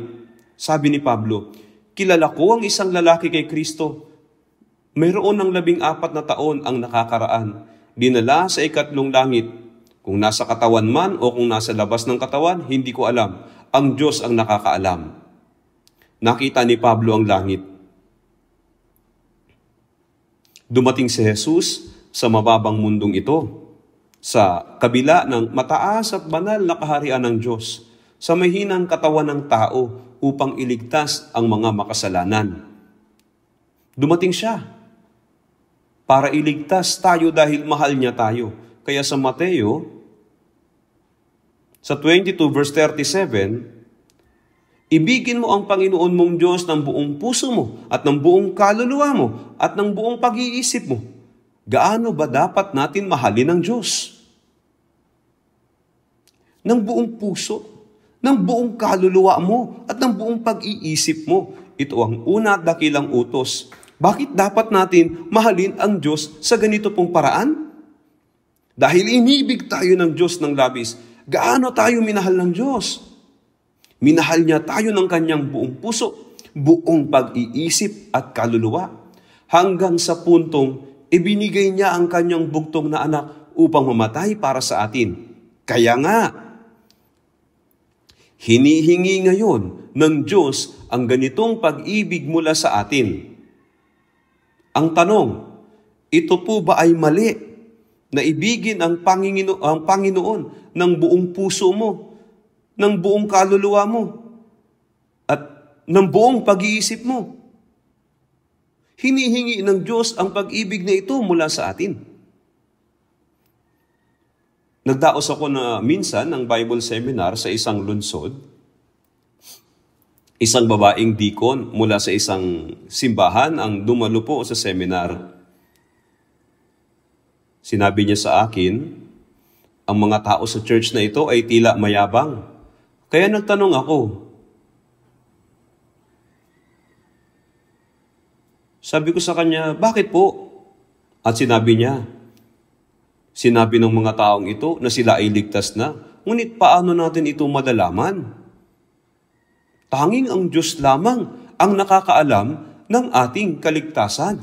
Sabi ni Pablo, Kilala ko ang isang lalaki kay Kristo. Mayroon ng labing apat na taon ang nakakaraan. Dinala sa ikatlong langit. Kung nasa katawan man o kung nasa labas ng katawan, hindi ko alam. Ang Diyos ang nakakaalam. Nakita ni Pablo ang langit. Dumating si Jesus sa mababang mundong ito sa kabila ng mataas at banal na kaharian ng Diyos sa mahinang katawan ng tao upang iligtas ang mga makasalanan. Dumating siya para iligtas tayo dahil mahal niya tayo. Kaya sa Mateo, sa 22 verse 37, Ibigin mo ang Panginoon mong Diyos ng buong puso mo at ng buong kaluluwa mo at ng buong pag-iisip mo. Gaano ba dapat natin mahalin ang Diyos? ng buong puso, ng buong kaluluwa mo, at ng buong pag-iisip mo. Ito ang una at dakilang utos. Bakit dapat natin mahalin ang Diyos sa ganito pong paraan? Dahil inibig tayo ng Diyos ng labis. Gaano tayo minahal ng Diyos? Minahal niya tayo ng kanyang buong puso, buong pag-iisip at kaluluwa. Hanggang sa puntong ibinigay niya ang kanyang bugtong na anak upang mamatay para sa atin. Kaya nga, Hinihingi ngayon ng Diyos ang ganitong pag-ibig mula sa atin. Ang tanong, ito po ba ay mali na ibigin ang, Panginoon, ang Panginoon ng buong puso mo, ng buong kaluluwa mo, at ng buong pag-iisip mo? Hinihingi ng Diyos ang pag-ibig na ito mula sa atin. Nagdaos ako na minsan ng Bible seminar sa isang lunsod, isang babaeng dikon mula sa isang simbahan ang dumalupo sa seminar. Sinabi niya sa akin, ang mga tao sa church na ito ay tila mayabang. Kaya nagtanong ako, sabi ko sa kanya, bakit po? At sinabi niya, Sinabi ng mga taong ito na sila ay ligtas na, ngunit paano natin ito madalaman? Tanging ang Diyos lamang ang nakakaalam ng ating kaligtasan.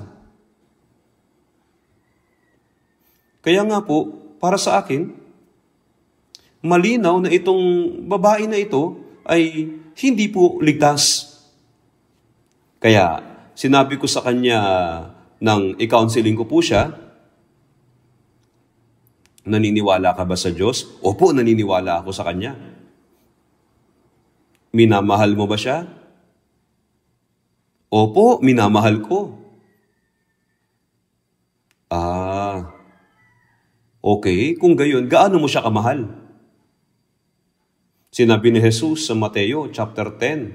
Kaya nga po, para sa akin, malinaw na itong babae na ito ay hindi po ligtas. Kaya sinabi ko sa kanya nang i-counseling ko po siya, Naniniwala ka ba sa Diyos? Opo, naniniwala ako sa Kanya. Minamahal mo ba siya? Opo, minamahal ko. Ah, okay. Kung gayon, gaano mo siya kamahal? Sinabi ni Jesus sa Mateo chapter 10,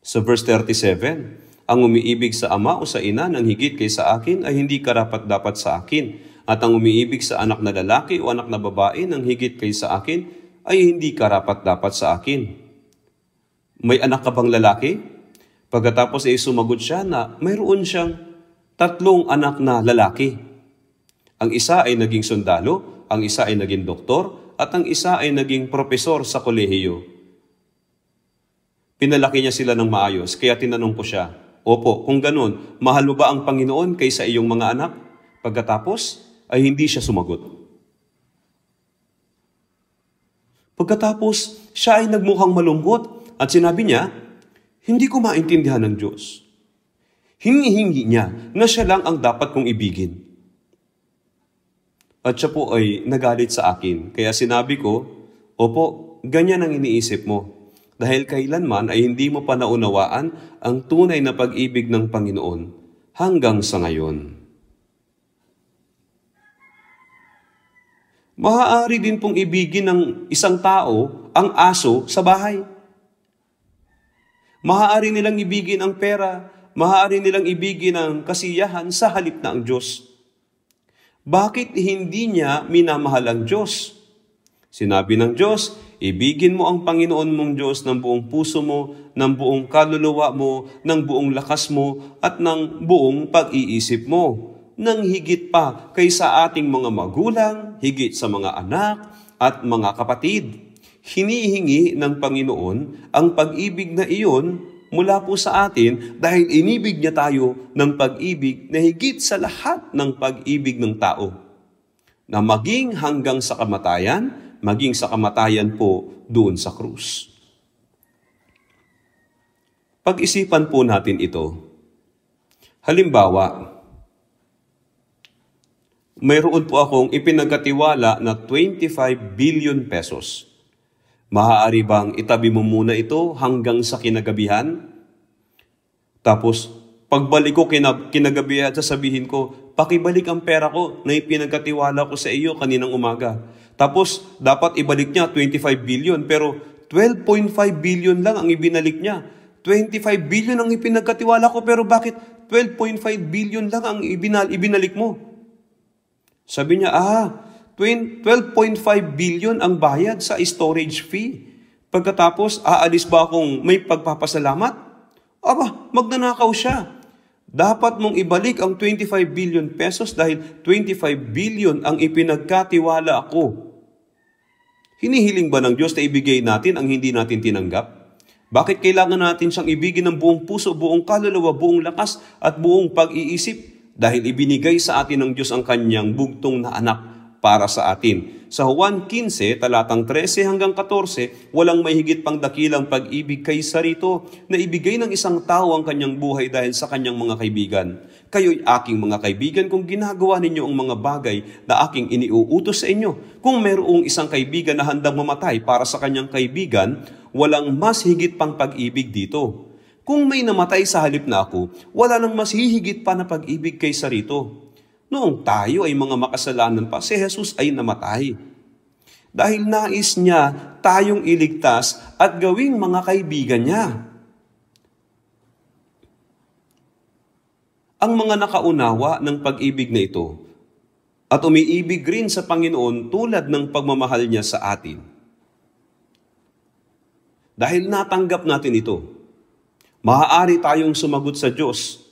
sa verse 37, ang umiibig sa ama o sa ina ng higit kaysa akin ay hindi karapat-dapat sa akin. At ang umiibig sa anak na lalaki o anak na babae ng higit kaysa akin ay hindi karapat-dapat sa akin. May anak ka bang lalaki? Pagkatapos ay sumagot siya na mayroon siyang tatlong anak na lalaki. Ang isa ay naging sundalo, ang isa ay naging doktor, at ang isa ay naging propesor sa kolehiyo. Pinalaki niya sila ng maayos, kaya tinanong ko siya, Opo, kung ganun, mahal mo ba ang Panginoon kaysa iyong mga anak? Pagkatapos, ay hindi siya sumagot. Pagkatapos, siya ay nagmukhang malungkot at sinabi niya, Hindi ko maintindihan ng Diyos. Hingi-hingi niya na siya lang ang dapat kong ibigin. At siya po ay nagalit sa akin. Kaya sinabi ko, Opo, ganyan ang iniisip mo dahil kailanman ay hindi mo pa naunawaan ang tunay na pag-ibig ng Panginoon hanggang sa ngayon. Maaari din pong ibigin ng isang tao ang aso sa bahay. Maaari nilang ibigin ang pera, maaari nilang ibigin ang kasiyahan sa halip na ang Diyos. Bakit hindi niya minamahal ang Diyos? Sinabi ng Diyos, Ibigin mo ang Panginoon mong Diyos ng buong puso mo, ng buong kaluluwa mo, ng buong lakas mo, at ng buong pag-iisip mo. Nang higit pa kaysa ating mga magulang, higit sa mga anak, at mga kapatid. Hinihingi ng Panginoon ang pag-ibig na iyon mula po sa atin dahil inibig niya tayo ng pag-ibig na higit sa lahat ng pag-ibig ng tao na maging hanggang sa kamatayan maging sa kamatayan po doon sa krus. Pag-isipan po natin ito. Halimbawa, mayroon po akong ipinagkatiwala na 25 billion pesos. Maaari bang itabi mo muna ito hanggang sa kinagabihan? Tapos, pagbalik ko kinab- kinagabihan, sasabihin ko, pakibalik ang pera ko na ipinagkatiwala ko sa iyo kaninang umaga. Tapos dapat ibalik niya 25 billion pero 12.5 billion lang ang ibinalik niya. 25 billion ang ipinagkatiwala ko pero bakit 12.5 billion lang ang ibinal ibinalik mo? Sabi niya, ah, 12.5 billion ang bayad sa storage fee. Pagkatapos, aalis ba akong may pagpapasalamat? Aba, magnanakaw siya. Dapat mong ibalik ang 25 billion pesos dahil 25 billion ang ipinagkatiwala ako Hinihiling ba ng Diyos na ibigay natin ang hindi natin tinanggap? Bakit kailangan natin siyang ibigin ng buong puso, buong kaluluwa, buong lakas at buong pag-iisip? Dahil ibinigay sa atin ng Diyos ang kanyang bugtong na anak para sa atin. Sa Juan 15, talatang 13 hanggang 14, walang may higit pang dakilang pag-ibig kaysa rito na ibigay ng isang tao ang kanyang buhay dahil sa kanyang mga kaibigan kayo'y aking mga kaibigan kung ginagawa ninyo ang mga bagay na aking iniuutos sa inyo. Kung mayroong isang kaibigan na handang mamatay para sa kanyang kaibigan, walang mas higit pang pag-ibig dito. Kung may namatay sa halip na ako, wala nang mas hihigit pa na pag-ibig kaysa rito. Noong tayo ay mga makasalanan pa, si Jesus ay namatay. Dahil nais niya tayong iligtas at gawing mga kaibigan niya. ang mga nakaunawa ng pag-ibig na ito at umiibig rin sa Panginoon tulad ng pagmamahal niya sa atin. Dahil natanggap natin ito, maaari tayong sumagot sa Diyos.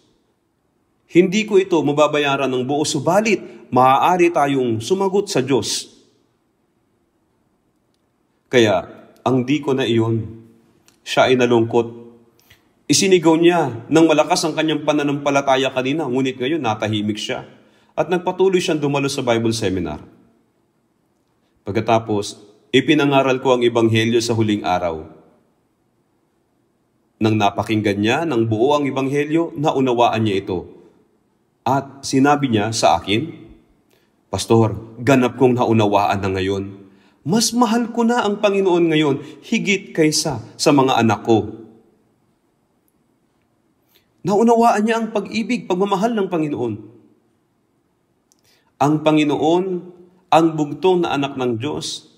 Hindi ko ito mababayaran ng buo, subalit maaari tayong sumagot sa Diyos. Kaya, ang di ko na iyon, siya ay nalungkot Isinigaw niya ng malakas ang kanyang pananampalataya kanina, ngunit ngayon natahimik siya. At nagpatuloy siyang dumalo sa Bible seminar. Pagkatapos, ipinangaral ko ang Ebanghelyo sa huling araw. Nang napakinggan niya ng buo ang Ebanghelyo, naunawaan niya ito. At sinabi niya sa akin, Pastor, ganap kong naunawaan na ngayon. Mas mahal ko na ang Panginoon ngayon higit kaysa sa mga anak ko Naunawaan niya ang pag-ibig, pagmamahal ng Panginoon. Ang Panginoon, ang bugtong na anak ng Diyos,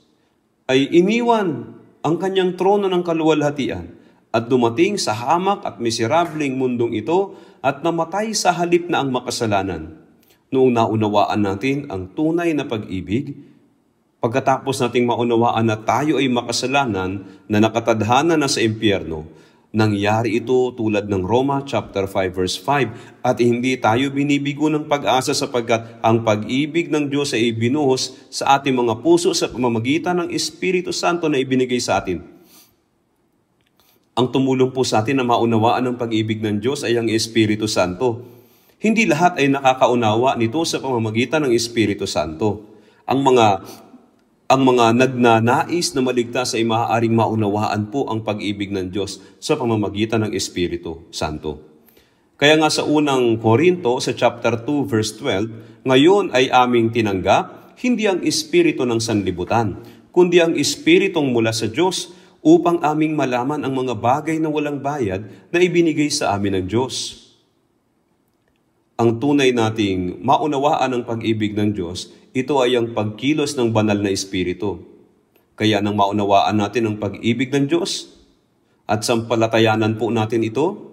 ay iniwan ang kanyang trono ng kaluwalhatian at dumating sa hamak at miserableng mundong ito at namatay sa halip na ang makasalanan. Noong naunawaan natin ang tunay na pag-ibig, pagkatapos nating maunawaan na tayo ay makasalanan na nakatadhana na sa impyerno, Nangyari ito tulad ng Roma chapter 5 verse 5 at hindi tayo binibigo ng pag-asa sapagkat ang pag-ibig ng Diyos ay ibinuhos sa ating mga puso sa pamamagitan ng Espiritu Santo na ibinigay sa atin. Ang tumulong po sa atin na maunawaan ang pag-ibig ng Diyos ay ang Espiritu Santo. Hindi lahat ay nakakaunawa nito sa pamamagitan ng Espiritu Santo. Ang mga ang mga nagnanais na maligtas ay maaaring maunawaan po ang pag-ibig ng Diyos sa pamamagitan ng Espiritu Santo. Kaya nga sa unang Korinto sa chapter 2 verse 12, ngayon ay aming tinanggap hindi ang espiritu ng sanlibutan, kundi ang espiritong mula sa Diyos upang aming malaman ang mga bagay na walang bayad na ibinigay sa amin ng Diyos. Ang tunay nating maunawaan ang pag-ibig ng Diyos, ito ay ang pagkilos ng banal na Espiritu. Kaya nang maunawaan natin ang pag-ibig ng Diyos at sampalatayanan po natin ito,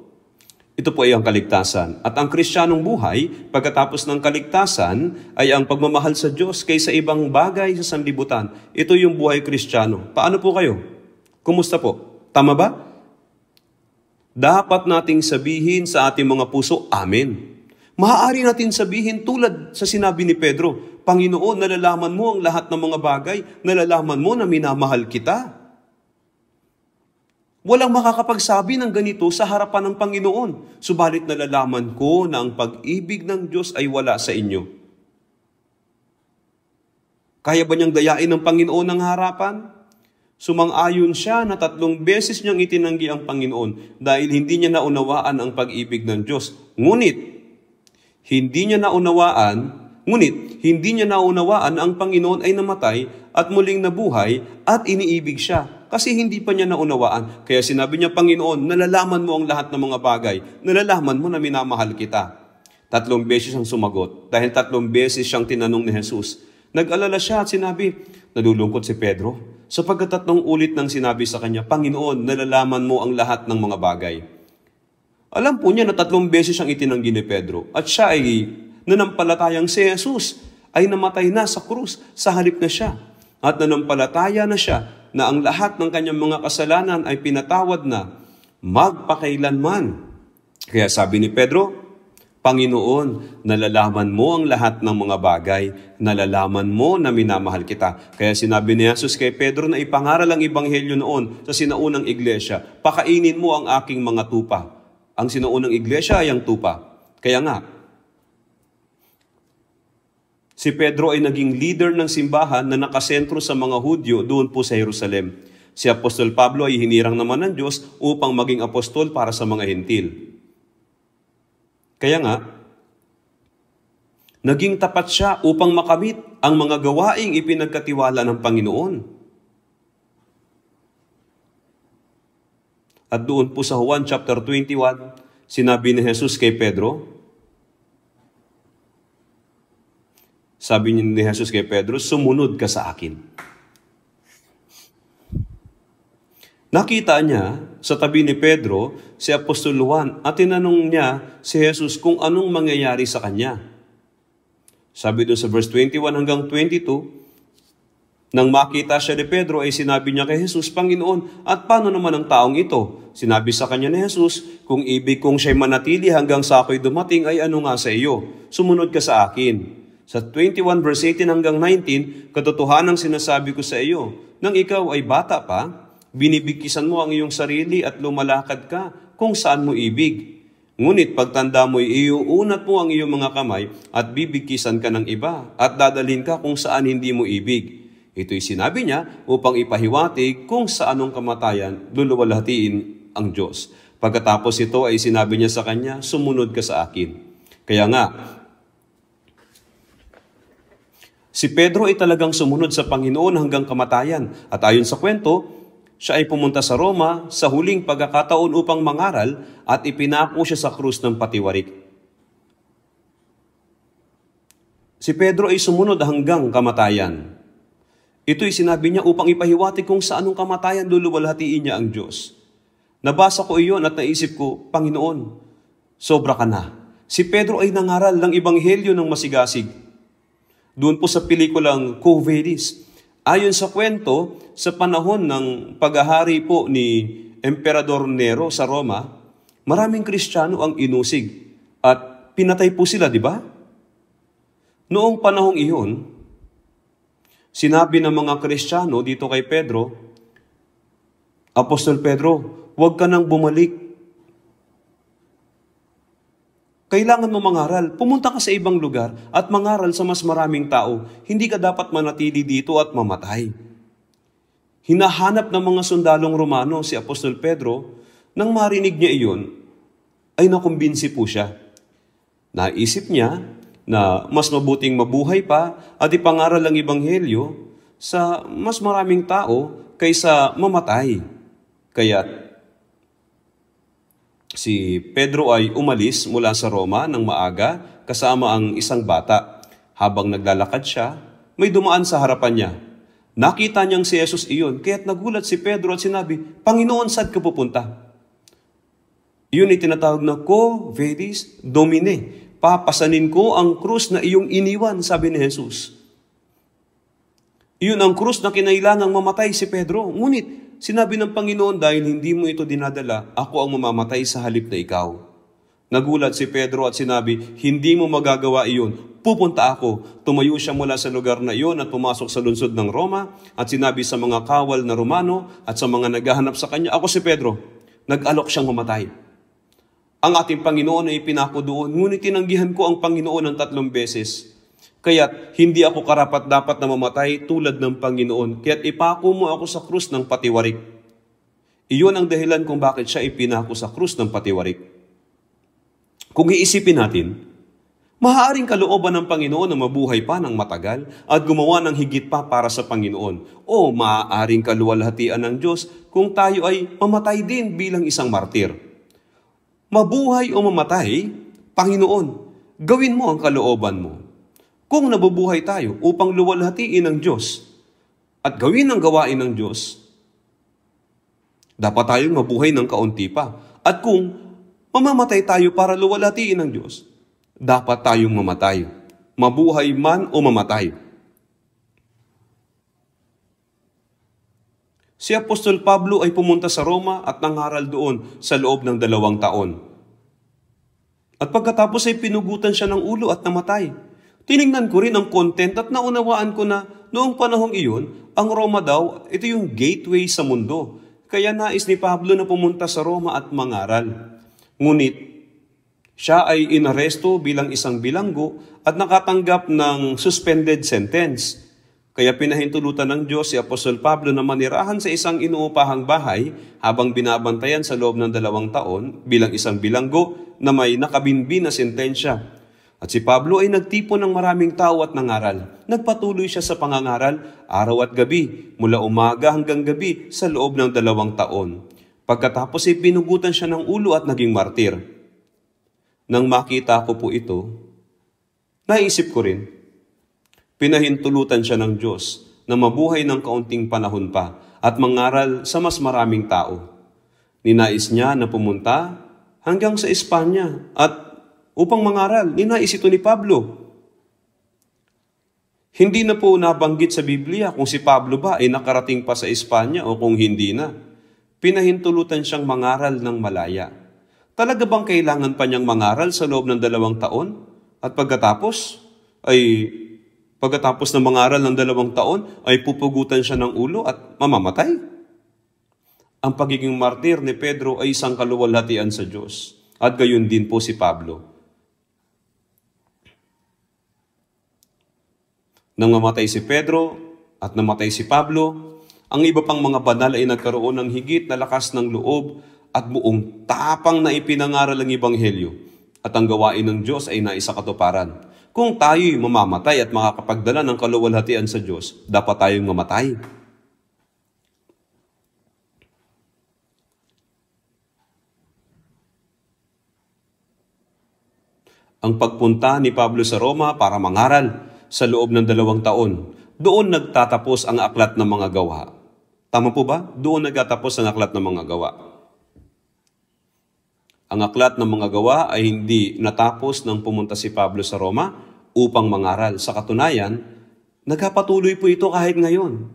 ito po ay ang kaligtasan. At ang kristyanong buhay, pagkatapos ng kaligtasan, ay ang pagmamahal sa Diyos kaysa ibang bagay sa sanlibutan. Ito yung buhay kristyano. Paano po kayo? Kumusta po? Tama ba? Dapat nating sabihin sa ating mga puso, Amen. Maaari natin sabihin tulad sa sinabi ni Pedro, Panginoon, nalalaman mo ang lahat ng mga bagay, nalalaman mo na minamahal kita. Walang makakapagsabi ng ganito sa harapan ng Panginoon, subalit nalalaman ko na ang pag-ibig ng Diyos ay wala sa inyo. Kaya ba niyang dayain ng Panginoon ang harapan? Sumang-ayon siya na tatlong beses niyang itinanggi ang Panginoon dahil hindi niya naunawaan ang pag-ibig ng Diyos. Ngunit, hindi niya naunawaan, ngunit hindi niya naunawaan na ang Panginoon ay namatay at muling nabuhay at iniibig siya kasi hindi pa niya naunawaan. Kaya sinabi niya, Panginoon, nalalaman mo ang lahat ng mga bagay. Nalalaman mo na minamahal kita. Tatlong beses ang sumagot dahil tatlong beses siyang tinanong ni Jesus. Nag-alala siya at sinabi, nalulungkot si Pedro sapagkat tatlong ulit nang sinabi sa kanya, Panginoon, nalalaman mo ang lahat ng mga bagay. Alam po niya na tatlong beses siyang itinanggi ni Pedro at siya ay nanampalatayang si Jesus ay namatay na sa krus sa halip na siya. At nanampalataya na siya na ang lahat ng kanyang mga kasalanan ay pinatawad na magpakailanman. Kaya sabi ni Pedro, Panginoon, nalalaman mo ang lahat ng mga bagay, nalalaman mo na minamahal kita. Kaya sinabi ni Jesus kay Pedro na ipangaral ang ibanghelyo noon sa sinaunang iglesia, pakainin mo ang aking mga tupa ang sinuunang iglesia ay ang tupa. Kaya nga, si Pedro ay naging leader ng simbahan na nakasentro sa mga Hudyo doon po sa Jerusalem. Si Apostol Pablo ay hinirang naman ng Diyos upang maging apostol para sa mga Hentil. Kaya nga, naging tapat siya upang makamit ang mga gawaing ipinagkatiwala ng Panginoon. At doon po sa Juan chapter 21, sinabi ni Jesus kay Pedro, sabi ni Jesus kay Pedro, sumunod ka sa akin. Nakita niya sa tabi ni Pedro si Apostol Juan at tinanong niya si Jesus kung anong mangyayari sa kanya. Sabi doon sa verse 21 hanggang 22, nang makita siya ni Pedro ay sinabi niya kay Jesus, Panginoon, at paano naman ang taong ito? Sinabi sa kanya ni Jesus, Kung ibig kong siya'y manatili hanggang sa ako'y dumating ay ano nga sa iyo? Sumunod ka sa akin. Sa 21 verse 18 hanggang 19, katotohanan ang sinasabi ko sa iyo, nang ikaw ay bata pa, binibigkisan mo ang iyong sarili at lumalakad ka kung saan mo ibig. Ngunit pagtanda mo'y iuunat mo ang iyong mga kamay at bibigkisan ka ng iba at dadalhin ka kung saan hindi mo ibig. Ito'y sinabi niya upang ipahiwatig kung sa anong kamatayan luluwalhatiin ang Diyos. Pagkatapos ito ay sinabi niya sa kanya, sumunod ka sa akin. Kaya nga, si Pedro ay talagang sumunod sa Panginoon hanggang kamatayan. At ayon sa kwento, siya ay pumunta sa Roma sa huling pagkakataon upang mangaral at ipinako siya sa krus ng patiwarik. Si Pedro ay sumunod hanggang kamatayan. Ito'y sinabi niya upang ipahiwatig kung sa anong kamatayan luluwalhatiin niya ang Diyos. Nabasa ko iyon at naisip ko, Panginoon, sobra ka na. Si Pedro ay nangaral ng Ibanghelyo ng masigasig. Doon po sa pelikulang Coveris. Ayon sa kwento, sa panahon ng paghahari po ni Emperador Nero sa Roma, maraming Kristiyano ang inusig at pinatay po sila, di ba? Noong panahong iyon, Sinabi ng mga Kristiyano dito kay Pedro, Apostol Pedro, huwag ka nang bumalik. Kailangan mo mangaral. Pumunta ka sa ibang lugar at mangaral sa mas maraming tao. Hindi ka dapat manatili dito at mamatay. Hinahanap ng mga sundalong Romano si Apostol Pedro. Nang marinig niya iyon, ay nakumbinsi po siya. Naisip niya na mas mabuting mabuhay pa at ipangaral ang Ebanghelyo sa mas maraming tao kaysa mamatay. Kaya si Pedro ay umalis mula sa Roma ng maaga kasama ang isang bata. Habang naglalakad siya, may dumaan sa harapan niya. Nakita niyang si Jesus iyon, kaya't nagulat si Pedro at sinabi, Panginoon, saan ka pupunta? Yun ay tinatawag na Ko, vedis domine. Papasanin ko ang krus na iyong iniwan, sabi ni Jesus. Iyon ang krus na kinailangang mamatay si Pedro. Ngunit, sinabi ng Panginoon dahil hindi mo ito dinadala, ako ang mamamatay sa halip na ikaw. Nagulat si Pedro at sinabi, hindi mo magagawa iyon. Pupunta ako. Tumayo siya mula sa lugar na iyon at pumasok sa lungsod ng Roma at sinabi sa mga kawal na Romano at sa mga naghahanap sa kanya, ako si Pedro. Nag-alok siyang mamatay. Ang ating Panginoon ay pinako doon, ngunit tinanggihan ko ang Panginoon ng tatlong beses. Kaya't hindi ako karapat dapat na mamatay tulad ng Panginoon, kaya't ipako mo ako sa krus ng patiwarik. Iyon ang dahilan kung bakit siya ipinako sa krus ng patiwarik. Kung iisipin natin, Maaaring kalooban ng Panginoon na mabuhay pa ng matagal at gumawa ng higit pa para sa Panginoon. O maaaring kaluwalhatian ng Diyos kung tayo ay mamatay din bilang isang martir. Mabuhay o mamatay, Panginoon, gawin mo ang kalooban mo. Kung nabubuhay tayo upang luwalhatiin ang Diyos at gawin ang gawain ng Diyos, dapat tayong mabuhay ng kaunti pa. At kung mamamatay tayo para luwalhatiin ang Diyos, dapat tayong mamatay. Mabuhay man o mamatay. Si Apostol Pablo ay pumunta sa Roma at nangaral doon sa loob ng dalawang taon. At pagkatapos ay pinugutan siya ng ulo at namatay. Tiningnan ko rin ang content at naunawaan ko na noong panahong iyon, ang Roma daw, ito yung gateway sa mundo. Kaya nais ni Pablo na pumunta sa Roma at mangaral. Ngunit, siya ay inaresto bilang isang bilanggo at nakatanggap ng suspended sentence kaya pinahintulutan ng Diyos si Apostol Pablo na manirahan sa isang inuupahang bahay habang binabantayan sa loob ng dalawang taon bilang isang bilanggo na may nakabinbi na sentensya at si Pablo ay nagtipon ng maraming tao at nangaral. Nagpatuloy siya sa pangangaral araw at gabi, mula umaga hanggang gabi sa loob ng dalawang taon. Pagkatapos ay pinugutan siya ng ulo at naging martir. Nang makita ko po ito, naisip ko rin, pinahintulutan siya ng Diyos na mabuhay ng kaunting panahon pa at mangaral sa mas maraming tao. Ninais niya na pumunta hanggang sa Espanya at upang mangaral, ninais ito ni Pablo. Hindi na po nabanggit sa Biblia kung si Pablo ba ay nakarating pa sa Espanya o kung hindi na. Pinahintulutan siyang mangaral ng malaya. Talaga bang kailangan pa niyang mangaral sa loob ng dalawang taon? At pagkatapos ay Pagkatapos ng mangaral ng dalawang taon, ay pupugutan siya ng ulo at mamamatay. Ang pagiging martir ni Pedro ay isang kaluwalhatian sa Diyos. At gayon din po si Pablo. Nang mamatay si Pedro at namatay si Pablo, ang iba pang mga banal ay nagkaroon ng higit na lakas ng loob at buong tapang na ipinangaral ang Ebanghelyo at ang gawain ng Diyos ay naisakatuparan. katuparan. Kung tayo'y mamamatay at makakapagdala ng kaluwalhatian sa Diyos, dapat tayong mamatay. Ang pagpunta ni Pablo sa Roma para mangaral sa loob ng dalawang taon, doon nagtatapos ang aklat ng mga gawa. Tama po ba? Doon nagtatapos ang aklat ng mga gawa. Ang aklat ng mga gawa ay hindi natapos nang pumunta si Pablo sa Roma, upang mangaral. Sa katunayan, nagkapatuloy po ito kahit ngayon.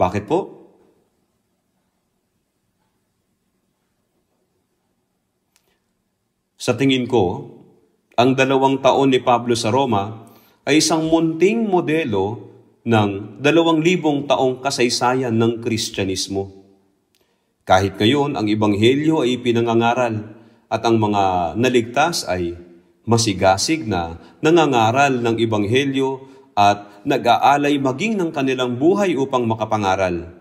Bakit po? Sa tingin ko, ang dalawang taon ni Pablo sa Roma ay isang munting modelo ng dalawang libong taong kasaysayan ng Kristyanismo. Kahit ngayon, ang Ebanghelyo ay pinangangaral at ang mga naligtas ay masigasig na nangangaral ng Ibanghelyo at nag-aalay maging ng kanilang buhay upang makapangaral.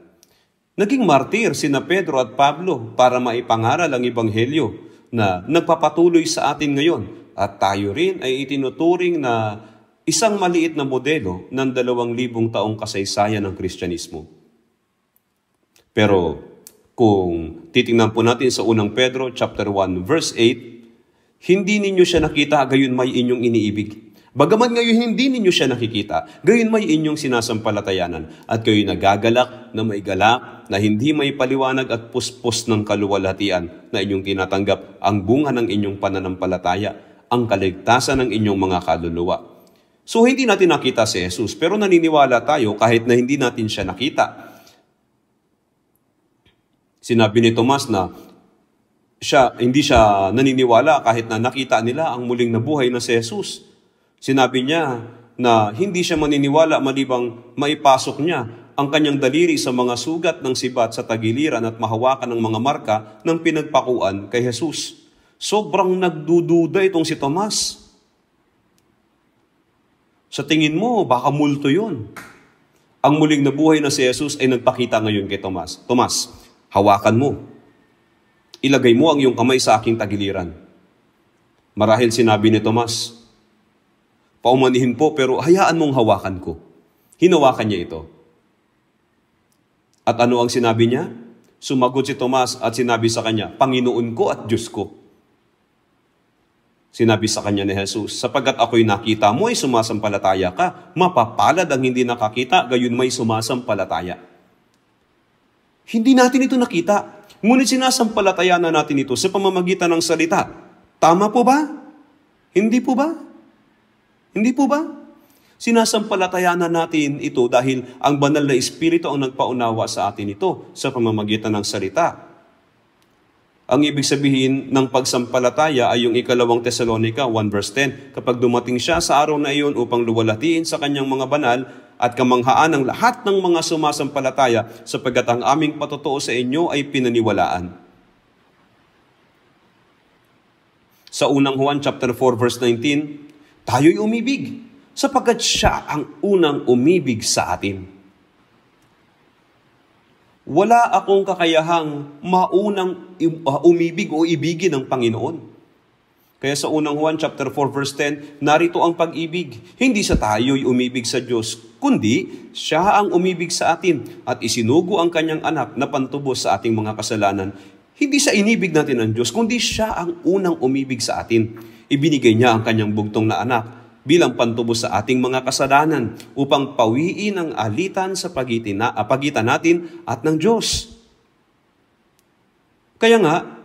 Naging martir sina Pedro at Pablo para maipangaral ang Ibanghelyo na nagpapatuloy sa atin ngayon at tayo rin ay itinuturing na isang maliit na modelo ng dalawang libong taong kasaysayan ng Kristyanismo. Pero kung titingnan po natin sa unang Pedro chapter 1 verse 8, hindi ninyo siya nakita, gayon may inyong iniibig. Bagaman ngayon hindi ninyo siya nakikita, gayon may inyong sinasampalatayanan at kayo nagagalak na may galak na hindi may paliwanag at puspos ng kaluwalhatian na inyong tinatanggap ang bunga ng inyong pananampalataya, ang kaligtasan ng inyong mga kaluluwa. So hindi natin nakita si Jesus pero naniniwala tayo kahit na hindi natin siya nakita. Sinabi ni Tomas na siya, hindi siya naniniwala kahit na nakita nila ang muling nabuhay na si Jesus. Sinabi niya na hindi siya maniniwala malibang maipasok niya ang kanyang daliri sa mga sugat ng sibat sa tagiliran at mahawakan ng mga marka ng pinagpakuan kay Jesus. Sobrang nagdududa itong si Tomas. Sa tingin mo, baka multo yun. Ang muling nabuhay na si Jesus ay nagpakita ngayon kay Tomas. Tomas, hawakan mo ilagay mo ang iyong kamay sa aking tagiliran. Marahil sinabi ni Tomas, Paumanihin po pero hayaan mong hawakan ko. Hinawakan niya ito. At ano ang sinabi niya? Sumagot si Tomas at sinabi sa kanya, Panginoon ko at Diyos ko. Sinabi sa kanya ni Jesus, sapagkat ako'y nakita mo ay sumasampalataya ka, mapapalad ang hindi nakakita, gayon may sumasampalataya. Hindi natin ito nakita. Ngunit sinasampalataya na natin ito sa pamamagitan ng salita. Tama po ba? Hindi po ba? Hindi po ba? Sinasampalataya na natin ito dahil ang banal na Espiritu ang nagpaunawa sa atin ito sa pamamagitan ng salita. Ang ibig sabihin ng pagsampalataya ay yung ikalawang Tesalonika 1 verse 10. Kapag dumating siya sa araw na iyon upang luwalatiin sa kanyang mga banal, at kamanghaan ng lahat ng mga sumasampalataya sapagkat ang aming patotoo sa inyo ay pinaniwalaan. Sa unang Juan chapter 4 verse 19, tayo'y umibig sapagkat siya ang unang umibig sa atin. Wala akong kakayahang maunang uh, umibig o ibigin ng Panginoon. Kaya sa unang Juan chapter 4 verse 10, narito ang pag-ibig. Hindi sa tayo'y umibig sa Diyos, kundi siya ang umibig sa atin at isinugo ang kanyang anak na pantubos sa ating mga kasalanan. Hindi sa inibig natin ang Diyos, kundi siya ang unang umibig sa atin. Ibinigay niya ang kanyang bugtong na anak bilang pantubos sa ating mga kasalanan upang pawiin ang alitan sa pagitan, na, pagitan natin at ng Diyos. Kaya nga,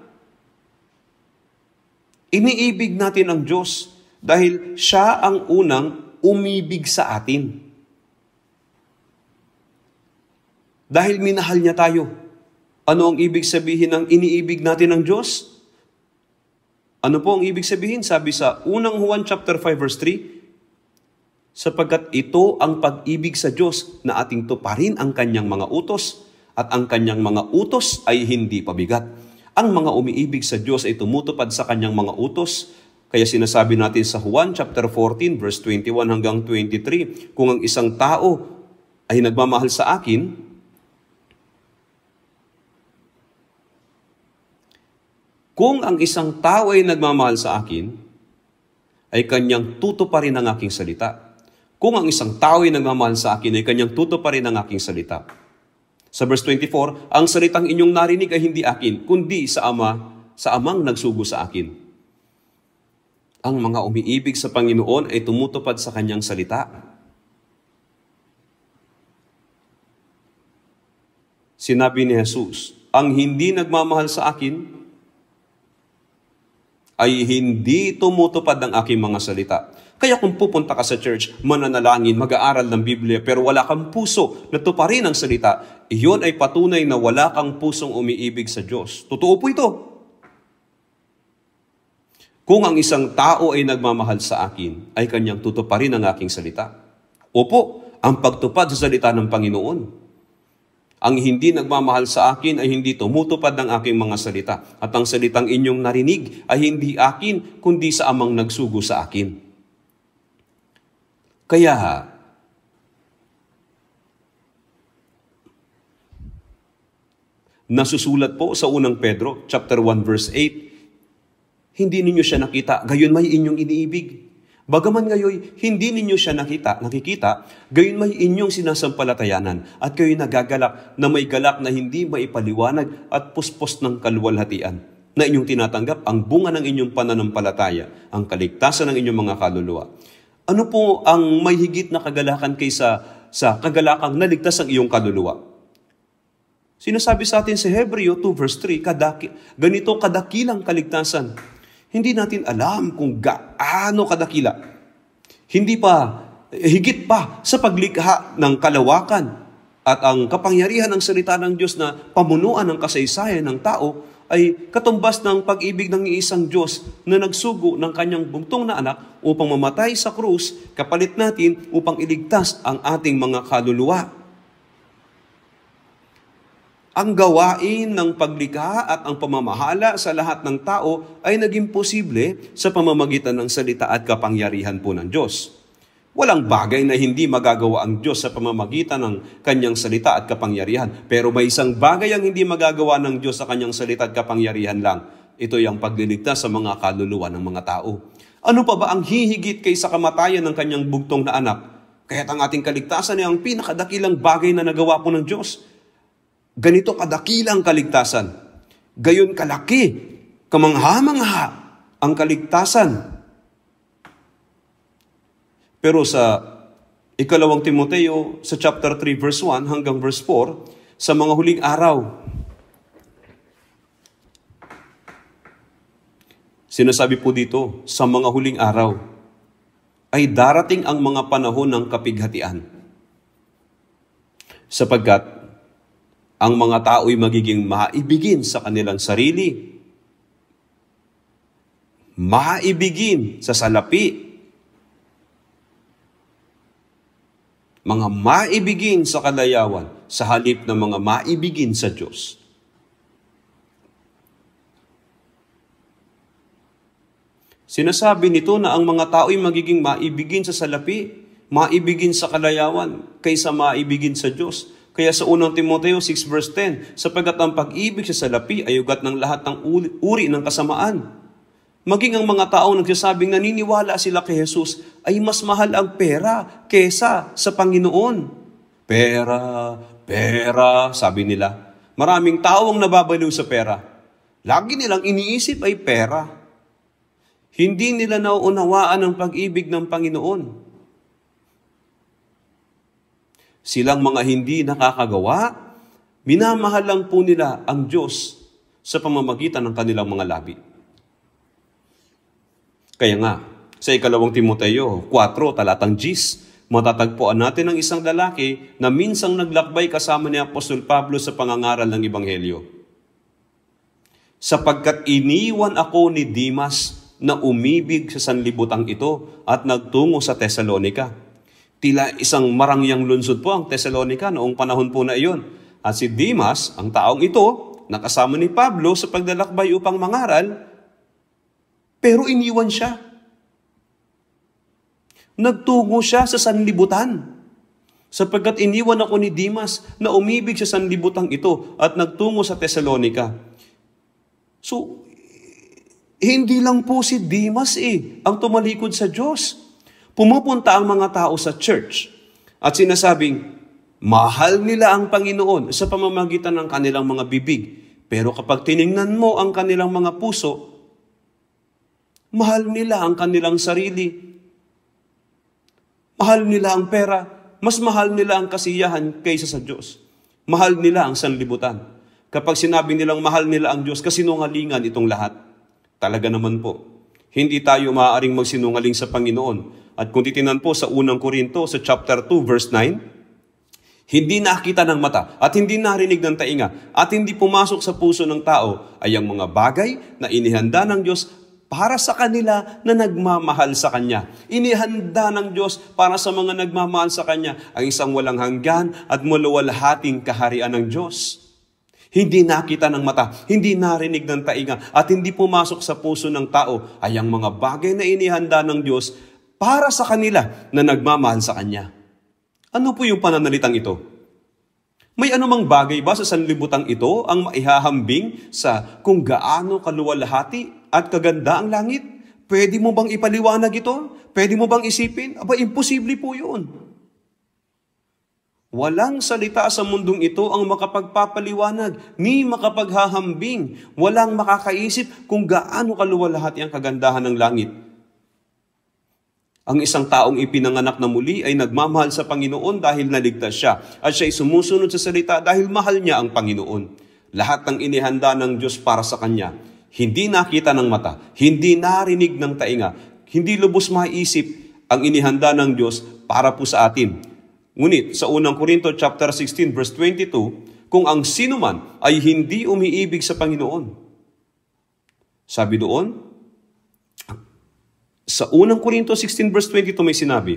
Iniibig natin ang Diyos dahil siya ang unang umibig sa atin. Dahil minahal niya tayo. Ano ang ibig sabihin ng iniibig natin ang Diyos? Ano po ang ibig sabihin? Sabi sa unang Juan chapter 5 verse 3, sapagkat ito ang pag-ibig sa Diyos na ating tuparin ang kanyang mga utos at ang kanyang mga utos ay hindi pabigat. Ang mga umiibig sa Diyos ay tumutupad sa kanyang mga utos. Kaya sinasabi natin sa Juan chapter 14 verse 21 hanggang 23, kung ang isang tao ay nagmamahal sa akin, kung ang isang tao ay nagmamahal sa akin, ay kanyang tutuparin ang aking salita. Kung ang isang tao ay nagmamahal sa akin, ay kanyang tutuparin ang aking salita. Sa verse 24, ang salitang inyong narinig ay hindi akin, kundi sa Ama, sa Amang nagsugo sa akin. Ang mga umiibig sa Panginoon ay tumutupad sa Kanyang salita. Sinabi ni Jesus, ang hindi nagmamahal sa akin, ay hindi tumutupad ng aking mga salita. Kaya kung pupunta ka sa church, mananalangin, mag-aaral ng Biblia, pero wala kang puso na tuparin ang salita, iyon ay patunay na wala kang pusong umiibig sa Diyos. Totoo po ito. Kung ang isang tao ay nagmamahal sa akin, ay kanyang tutuparin ang aking salita. Opo, ang pagtupad sa salita ng Panginoon. Ang hindi nagmamahal sa akin ay hindi tumutupad ng aking mga salita. At ang salitang inyong narinig ay hindi akin, kundi sa amang nagsugo sa akin. Kaya nasusulat po sa unang Pedro chapter 1 verse 8. Hindi ninyo siya nakita, gayon may inyong iniibig. Bagaman ngayon, hindi ninyo siya nakita, nakikita, gayon may inyong sinasampalatayanan at kayo nagagalak na may galak na hindi maipaliwanag at puspos ng kalwalhatian na inyong tinatanggap ang bunga ng inyong pananampalataya, ang kaligtasan ng inyong mga kaluluwa. Ano po ang may higit na kagalakan kaysa sa kagalakang naligtas ang iyong kaluluwa? Sinasabi sa atin sa Hebreo 2 verse 3, kadaki, ganito kadakilang kaligtasan. Hindi natin alam kung gaano kadakila. Hindi pa, eh, higit pa sa paglikha ng kalawakan at ang kapangyarihan ng salita ng Diyos na pamunuan ng kasaysayan ng tao ay katumbas ng pag-ibig ng iisang Diyos na nagsugo ng kanyang bugtong na anak upang mamatay sa krus, kapalit natin upang iligtas ang ating mga kaluluwa. Ang gawain ng paglikha at ang pamamahala sa lahat ng tao ay naging posible sa pamamagitan ng salita at kapangyarihan po ng Diyos. Walang bagay na hindi magagawa ang Diyos sa pamamagitan ng kanyang salita at kapangyarihan. Pero may isang bagay ang hindi magagawa ng Diyos sa kanyang salita at kapangyarihan lang. Ito ay pagliligtas sa mga kaluluwa ng mga tao. Ano pa ba ang hihigit kaysa kamatayan ng kanyang bugtong na anak? Kaya't ang ating kaligtasan ay ang pinakadakilang bagay na nagawa po ng Diyos. Ganito kadakilang kaligtasan. Gayon kalaki, kamangha ang kaligtasan. Pero sa ikalawang Timoteo sa chapter 3 verse 1 hanggang verse 4 sa mga huling araw. Sinasabi po dito, sa mga huling araw ay darating ang mga panahon ng kapighatian. Sapagkat ang mga tao'y magiging maibigin sa kanilang sarili, maibigin sa salapi, mga maibigin sa kalayawan sa halip ng mga maibigin sa Diyos. Sinasabi nito na ang mga tao'y magiging maibigin sa salapi, maibigin sa kalayawan, kaysa maibigin sa Diyos. Kaya sa unang Timoteo 6 verse 10, sapagat ang pag-ibig sa salapi ay ugat ng lahat ng uri ng kasamaan. Maging ang mga tao nagsasabing naniniwala sila kay Jesus ay mas mahal ang pera kesa sa Panginoon. Pera, pera, sabi nila. Maraming tao ang nababaliw sa pera. Lagi nilang iniisip ay pera. Hindi nila nauunawaan ang pag-ibig ng Panginoon silang mga hindi nakakagawa, minamahal lang po nila ang Diyos sa pamamagitan ng kanilang mga labi. Kaya nga, sa ikalawang Timoteo 4, talatang 10, matatagpuan natin ang isang lalaki na minsang naglakbay kasama ni Apostol Pablo sa pangangaral ng Ibanghelyo. Sapagkat iniwan ako ni Dimas na umibig sa sanlibutang ito at nagtungo sa Tesalonica. Tila isang marangyang lunsod po ang Thessalonica noong panahon po na iyon. At si Dimas, ang taong ito, nakasama ni Pablo sa paglalakbay upang mangaral, pero iniwan siya. Nagtungo siya sa sanlibutan. Sapagkat iniwan ako ni Dimas na umibig sa sanlibutan ito at nagtungo sa Thessalonica. So, hindi lang po si Dimas eh, ang tumalikod sa Diyos pumupunta ang mga tao sa church at sinasabing, mahal nila ang Panginoon sa pamamagitan ng kanilang mga bibig. Pero kapag tiningnan mo ang kanilang mga puso, mahal nila ang kanilang sarili. Mahal nila ang pera. Mas mahal nila ang kasiyahan kaysa sa Diyos. Mahal nila ang sanlibutan. Kapag sinabi nilang mahal nila ang Diyos, kasinungalingan itong lahat. Talaga naman po. Hindi tayo maaaring magsinungaling sa Panginoon at kung titinan po sa unang Korinto, sa chapter 2, verse 9, hindi nakita ng mata at hindi narinig ng tainga at hindi pumasok sa puso ng tao ay ang mga bagay na inihanda ng Diyos para sa kanila na nagmamahal sa Kanya. Inihanda ng Diyos para sa mga nagmamahal sa Kanya ang isang walang hanggan at maluwalhating kaharian ng Diyos. Hindi nakita ng mata, hindi narinig ng tainga, at hindi pumasok sa puso ng tao ay ang mga bagay na inihanda ng Diyos para sa kanila na nagmamahal sa Kanya. Ano po yung pananalitang ito? May anumang bagay ba sa sanlibutang ito ang maihahambing sa kung gaano kaluwalhati at kaganda ang langit? Pwede mo bang ipaliwanag ito? Pwede mo bang isipin? Aba, imposible po yun. Walang salita sa mundong ito ang makapagpapaliwanag, ni makapaghahambing. Walang makakaisip kung gaano kaluwalhati ang kagandahan ng langit ang isang taong ipinanganak na muli ay nagmamahal sa Panginoon dahil naligtas siya at siya ay sumusunod sa salita dahil mahal niya ang Panginoon. Lahat ng inihanda ng Diyos para sa kanya, hindi nakita ng mata, hindi narinig ng tainga, hindi lubos maiisip ang inihanda ng Diyos para po sa atin. Ngunit sa unang Korinto chapter 16 verse 22, kung ang sino man ay hindi umiibig sa Panginoon. Sabi doon, sa unang Korinto 16 verse 22 may sinabi,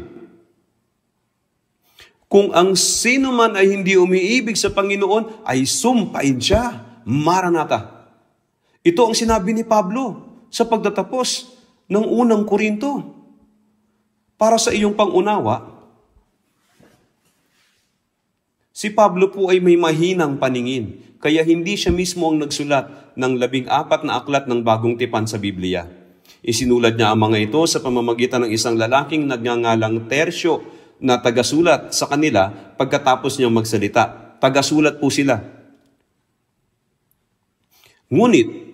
Kung ang sino man ay hindi umiibig sa Panginoon, ay sumpain siya. Maranata. Ito ang sinabi ni Pablo sa pagtatapos ng unang Korinto. Para sa iyong pangunawa, si Pablo po ay may mahinang paningin, kaya hindi siya mismo ang nagsulat ng labing apat na aklat ng bagong tipan sa Biblia. Isinulat niya ang mga ito sa pamamagitan ng isang lalaking nagngangalang Tersyo na tagasulat sa kanila pagkatapos niyang magsalita. Tagasulat po sila. Ngunit,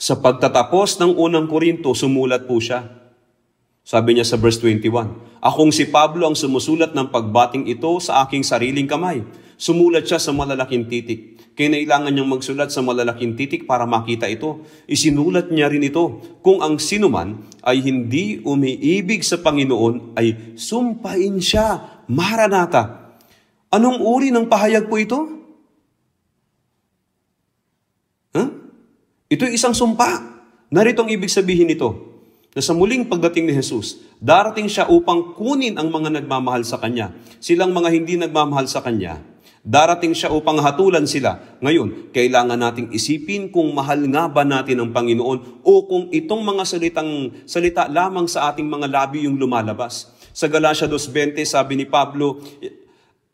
sa pagtatapos ng unang Korinto, sumulat po siya. Sabi niya sa verse 21, Akong si Pablo ang sumusulat ng pagbating ito sa aking sariling kamay. Sumulat siya sa malalaking titik. Kinailangan niyang magsulat sa malalaking titik para makita ito. Isinulat niya rin ito. Kung ang sinuman ay hindi umiibig sa Panginoon, ay sumpain siya, maranata. Anong uri ng pahayag po ito? Huh? Ito isang sumpa. Narito ang ibig sabihin nito na sa muling pagdating ni Jesus, darating siya upang kunin ang mga nagmamahal sa Kanya. Silang mga hindi nagmamahal sa Kanya, Darating siya upang hatulan sila. Ngayon, kailangan nating isipin kung mahal nga ba natin ang Panginoon o kung itong mga salitang salita lamang sa ating mga labi yung lumalabas. Sa Galatia 2.20, sabi ni Pablo,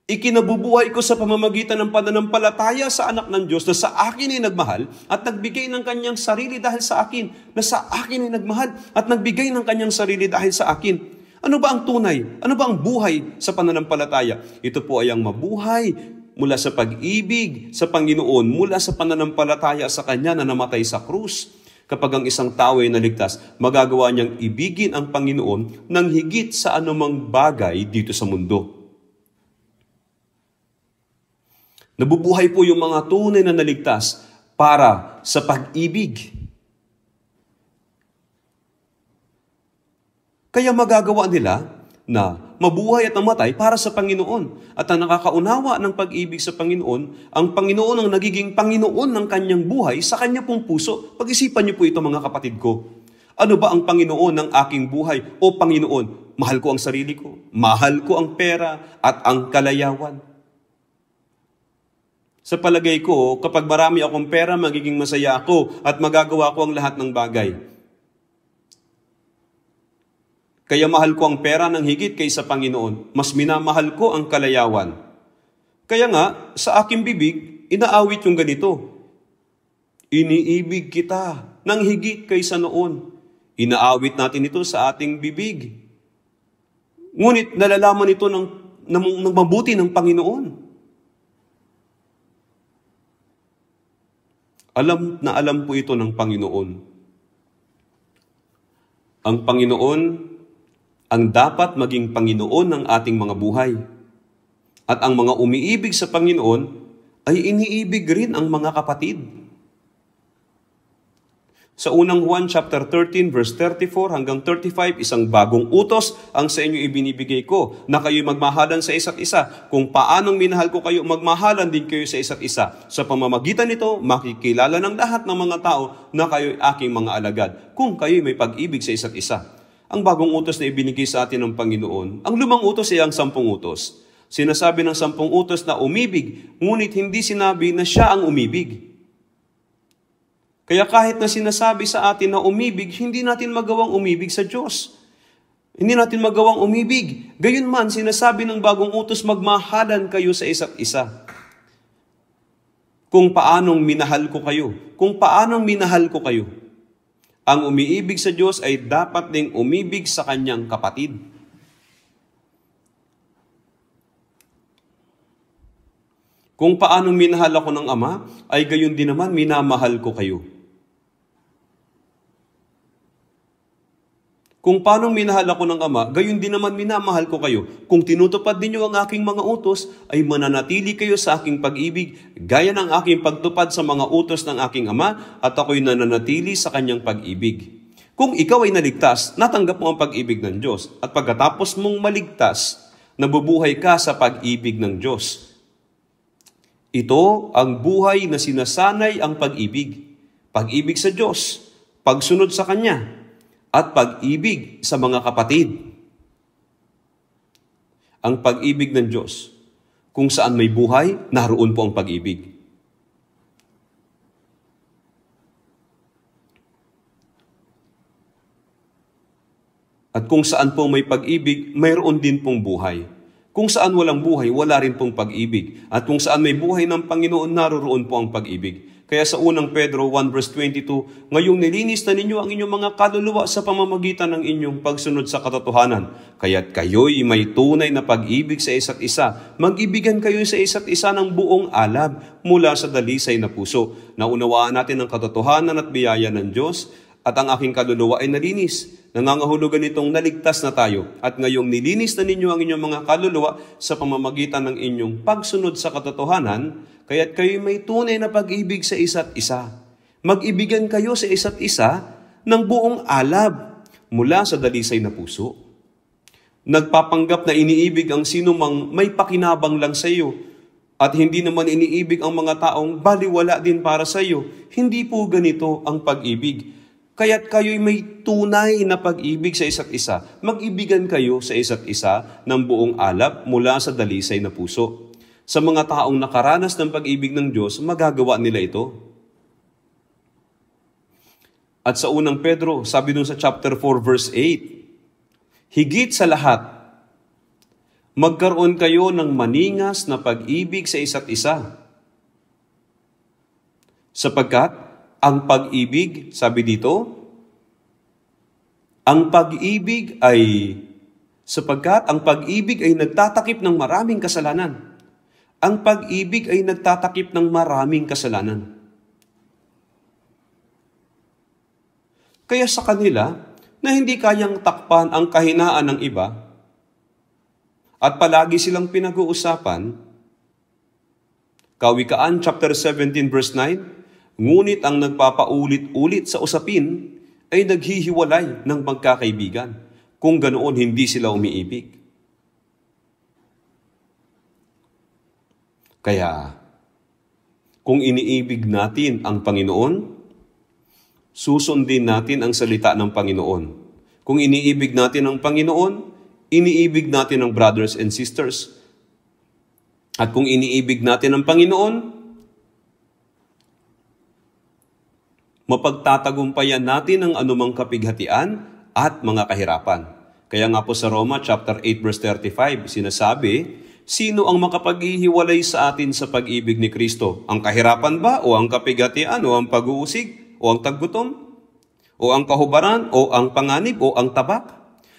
Ikinabubuhay ko sa pamamagitan ng pananampalataya sa anak ng Diyos na sa akin ay nagmahal at nagbigay ng kanyang sarili dahil sa akin, na sa akin ay nagmahal at nagbigay ng kanyang sarili dahil sa akin. Ano ba ang tunay? Ano ba ang buhay sa pananampalataya? Ito po ay ang mabuhay mula sa pag-ibig sa Panginoon, mula sa pananampalataya sa Kanya na namatay sa krus. Kapag ang isang tao ay naligtas, magagawa niyang ibigin ang Panginoon ng higit sa anumang bagay dito sa mundo. Nabubuhay po yung mga tunay na naligtas para sa pag-ibig. Kaya magagawa nila na mabuhay at namatay para sa Panginoon. At ang nakakaunawa ng pag-ibig sa Panginoon, ang Panginoon ang nagiging Panginoon ng kanyang buhay sa kanya pong puso. Pag-isipan niyo po ito mga kapatid ko. Ano ba ang Panginoon ng aking buhay? O Panginoon, mahal ko ang sarili ko, mahal ko ang pera at ang kalayawan. Sa palagay ko, kapag marami akong pera, magiging masaya ako at magagawa ko ang lahat ng bagay. Kaya mahal ko ang pera ng higit kaysa Panginoon. Mas minamahal ko ang kalayawan. Kaya nga, sa aking bibig, inaawit yung ganito. Iniibig kita ng higit kaysa noon. Inaawit natin ito sa ating bibig. Ngunit nalalaman ito ng, ng, ng mabuti ng Panginoon. Alam na alam po ito ng Panginoon. Ang Panginoon ang dapat maging Panginoon ng ating mga buhay. At ang mga umiibig sa Panginoon ay iniibig rin ang mga kapatid. Sa unang Juan chapter 13 verse 34 hanggang 35, isang bagong utos ang sa inyo ibinibigay ko na kayo magmahalan sa isa't isa. Kung paanong minahal ko kayo, magmahalan din kayo sa isa't isa. Sa pamamagitan nito, makikilala ng lahat ng mga tao na kayo aking mga alagad kung kayo may pag-ibig sa isa't isa ang bagong utos na ibinigay sa atin ng Panginoon. Ang lumang utos ay ang sampung utos. Sinasabi ng sampung utos na umibig, ngunit hindi sinabi na siya ang umibig. Kaya kahit na sinasabi sa atin na umibig, hindi natin magawang umibig sa Diyos. Hindi natin magawang umibig. man, sinasabi ng bagong utos, magmahalan kayo sa isa't isa. Kung paanong minahal ko kayo. Kung paanong minahal ko kayo. Ang umiibig sa Diyos ay dapat ding umibig sa kanyang kapatid. Kung paano minahal ako ng Ama, ay gayon din naman minamahal ko kayo. Kung paano minahal ako ng Ama, gayon din naman minamahal ko kayo. Kung tinutupad ninyo ang aking mga utos, ay mananatili kayo sa aking pag-ibig, gaya ng aking pagtupad sa mga utos ng aking Ama, at ako'y nananatili sa kanyang pag-ibig. Kung ikaw ay naligtas, natanggap mo ang pag-ibig ng Diyos. At pagkatapos mong maligtas, nabubuhay ka sa pag-ibig ng Diyos. Ito ang buhay na sinasanay ang pag-ibig. Pag-ibig sa Diyos, pagsunod sa Kanya, at pag-ibig sa mga kapatid. Ang pag-ibig ng Diyos, kung saan may buhay, naroon po ang pag-ibig. At kung saan po may pag-ibig, mayroon din pong buhay. Kung saan walang buhay, wala rin pong pag-ibig. At kung saan may buhay ng Panginoon, naroroon po ang pag-ibig. Kaya sa unang Pedro 1 verse 22, Ngayong nilinis na ninyo ang inyong mga kaluluwa sa pamamagitan ng inyong pagsunod sa katotohanan. Kaya't kayo'y may tunay na pag-ibig sa isa't isa. magibigan kayo sa isa't isa ng buong alab mula sa dalisay na puso. Naunawaan natin ang katotohanan at biyaya ng Diyos at ang aking kaluluwa ay nalinis. Nangangahulugan itong naligtas na tayo at ngayong nilinis na ninyo ang inyong mga kaluluwa sa pamamagitan ng inyong pagsunod sa katotohanan, kaya't kayo may tunay na pag-ibig sa isa't isa. Mag-ibigan kayo sa isa't isa ng buong alab mula sa dalisay na puso. Nagpapanggap na iniibig ang sinumang may pakinabang lang sa iyo at hindi naman iniibig ang mga taong baliwala din para sa iyo. Hindi po ganito ang pag-ibig Kaya't kayo'y may tunay na pag-ibig sa isa't isa. Mag-ibigan kayo sa isa't isa ng buong alap mula sa dalisay na puso. Sa mga taong nakaranas ng pag-ibig ng Diyos, magagawa nila ito. At sa unang Pedro, sabi dun sa chapter 4 verse 8, Higit sa lahat, magkaroon kayo ng maningas na pag-ibig sa isa't isa. Sapagkat ang pag-ibig, sabi dito, ang pag-ibig ay, sapagkat ang pag-ibig ay nagtatakip ng maraming kasalanan. Ang pag-ibig ay nagtatakip ng maraming kasalanan. Kaya sa kanila, na hindi kayang takpan ang kahinaan ng iba, at palagi silang pinag-uusapan, Kawikaan chapter 17 verse 9, Ngunit ang nagpapaulit-ulit sa usapin ay naghihiwalay ng pagkakaibigan kung ganoon hindi sila umiibig. Kaya, kung iniibig natin ang Panginoon, susundin natin ang salita ng Panginoon. Kung iniibig natin ang Panginoon, iniibig natin ang brothers and sisters. At kung iniibig natin ang Panginoon, mapagtatagumpayan natin ang anumang kapighatian at mga kahirapan. Kaya nga po sa Roma chapter 8 verse 35 sinasabi, sino ang makapaghihiwalay sa atin sa pag-ibig ni Kristo? Ang kahirapan ba o ang kapighatian o ang pag-uusig o ang taggutom? O ang kahubaran o ang panganib o ang tabak?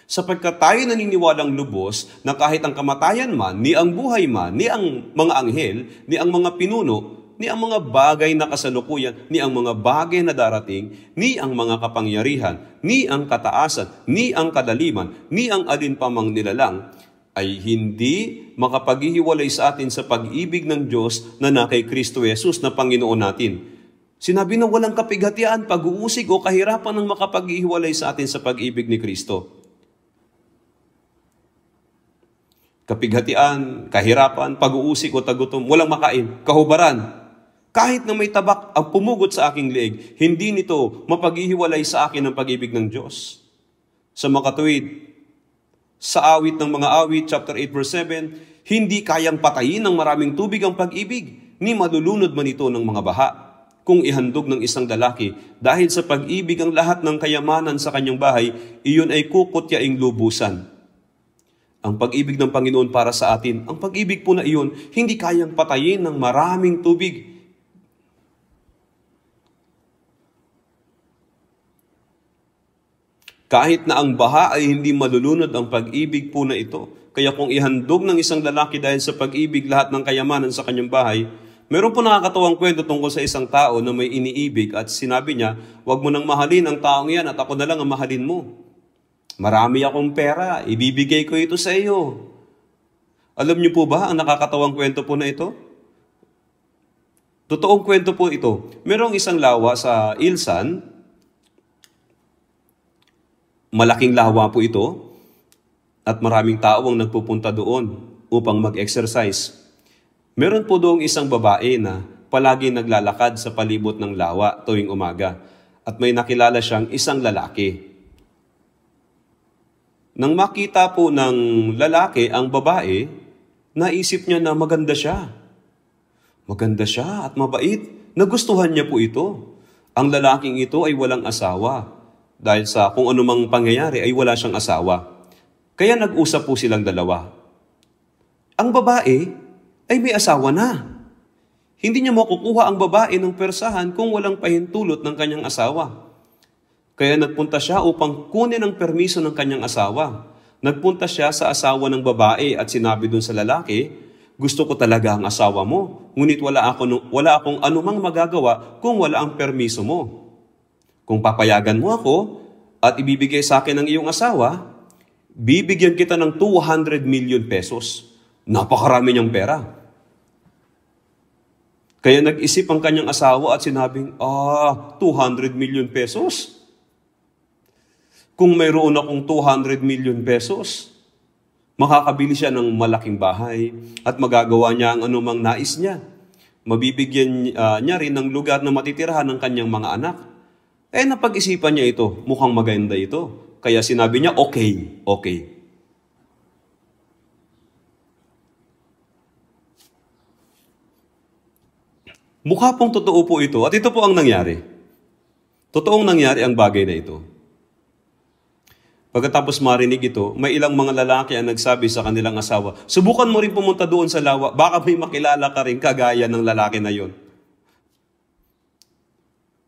sapagkat tayo naniniwalang lubos na kahit ang kamatayan man, ni ang buhay man, ni ang mga anghel, ni ang mga pinuno, ni ang mga bagay na kasalukuyan, ni ang mga bagay na darating, ni ang mga kapangyarihan, ni ang kataasan, ni ang kadaliman, ni ang alinpamang nilalang, ay hindi makapaghihiwalay sa atin sa pag-ibig ng Diyos na na kay Kristo Yesus na Panginoon natin. Sinabi na walang kapighatian, pag-uusig o kahirapan ang makapaghihiwalay sa atin sa pag-ibig ni Kristo. Kapighatian, kahirapan, pag-uusig o tagutom, walang makain, kahubaran, kahit na may tabak ang pumugot sa aking leeg, hindi nito mapaghihiwalay sa akin ang pag-ibig ng Diyos. Sa makatuwid, sa awit ng mga awit, chapter 8, verse 7, hindi kayang patayin ng maraming tubig ang pag-ibig, ni malulunod man ito ng mga baha. Kung ihandog ng isang lalaki, dahil sa pag-ibig ang lahat ng kayamanan sa kanyang bahay, iyon ay kukutyaing lubusan. Ang pag-ibig ng Panginoon para sa atin, ang pag-ibig po na iyon, hindi kayang patayin ng maraming tubig Kahit na ang baha ay hindi malulunod ang pag-ibig po na ito. Kaya kung ihandog ng isang lalaki dahil sa pag-ibig lahat ng kayamanan sa kanyang bahay, meron po nakakatawang kwento tungkol sa isang tao na may iniibig at sinabi niya, huwag mo nang mahalin ang taong yan at ako na lang ang mahalin mo. Marami akong pera, ibibigay ko ito sa iyo. Alam niyo po ba ang nakakatawang kwento po na ito? Totoong kwento po ito. Merong isang lawa sa Ilsan, Malaking lawa po ito at maraming tao ang nagpupunta doon upang mag-exercise. Meron po doong isang babae na palagi naglalakad sa palibot ng lawa tuwing umaga at may nakilala siyang isang lalaki. Nang makita po ng lalaki ang babae, naisip niya na maganda siya. Maganda siya at mabait. Nagustuhan niya po ito. Ang lalaking ito ay walang asawa dahil sa kung anumang pangyayari ay wala siyang asawa. Kaya nag-usap po silang dalawa. Ang babae ay may asawa na. Hindi niya makukuha ang babae ng persahan kung walang pahintulot ng kanyang asawa. Kaya nagpunta siya upang kunin ang permiso ng kanyang asawa. Nagpunta siya sa asawa ng babae at sinabi dun sa lalaki, gusto ko talaga ang asawa mo, ngunit wala, ako, wala akong anumang magagawa kung wala ang permiso mo. Kung papayagan mo ako at ibibigay sa akin ang iyong asawa, bibigyan kita ng 200 million pesos. Napakarami niyang pera. Kaya nag-isip ang kanyang asawa at sinabing, ah, 200 million pesos? Kung mayroon akong 200 million pesos, makakabili siya ng malaking bahay at magagawa niya ang anumang nais niya. Mabibigyan uh, niya rin ng lugar na matitirahan ng kanyang mga anak eh napag-isipan niya ito, mukhang maganda ito. Kaya sinabi niya, okay, okay. Mukha pong totoo po ito at ito po ang nangyari. Totoong nangyari ang bagay na ito. Pagkatapos marinig ito, may ilang mga lalaki ang nagsabi sa kanilang asawa, subukan mo rin pumunta doon sa lawa, baka may makilala ka rin kagaya ng lalaki na yon.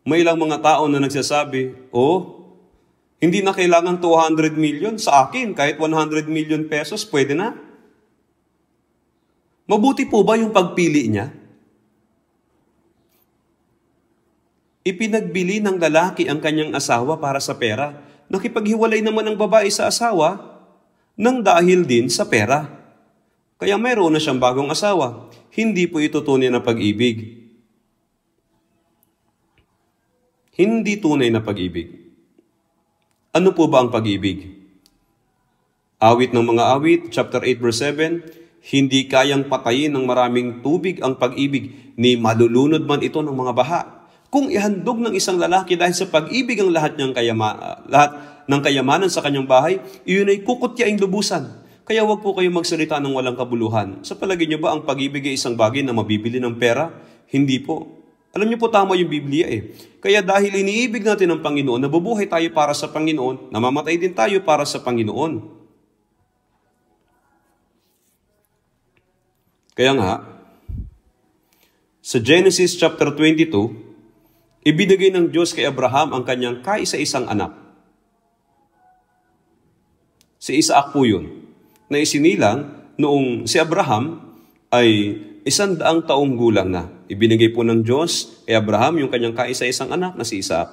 May ilang mga tao na nagsasabi, oh, hindi na kailangan 200 million sa akin, kahit 100 million pesos, pwede na. Mabuti po ba yung pagpili niya? Ipinagbili ng lalaki ang kanyang asawa para sa pera. Nakipaghiwalay naman ang babae sa asawa nang dahil din sa pera. Kaya mayroon na siyang bagong asawa. Hindi po ito tunay na pag-ibig. hindi tunay na pag-ibig. Ano po ba ang pag-ibig? Awit ng mga awit, chapter 8 verse 7, hindi kayang patayin ng maraming tubig ang pag-ibig ni malulunod man ito ng mga baha. Kung ihandog ng isang lalaki dahil sa pag-ibig ang lahat ng kayama, lahat ng kayamanan sa kanyang bahay, iyon ay kukutyaing lubusan. Kaya wag po kayong magsalita ng walang kabuluhan. Sa palagi niyo ba ang pag-ibig ay isang bagay na mabibili ng pera? Hindi po. Alam niyo po tama yung Biblia eh. Kaya dahil iniibig natin ang Panginoon, nabubuhay tayo para sa Panginoon, namamatay din tayo para sa Panginoon. Kaya nga, sa Genesis chapter 22, ibinigay ng Diyos kay Abraham ang kanyang kaisa-isang anak. Si Isaac po yun, na isinilang noong si Abraham ay isang daang taong gulang na. Ibinigay po ng Diyos kay Abraham yung kanyang kaisa-isang anak na si Isaac.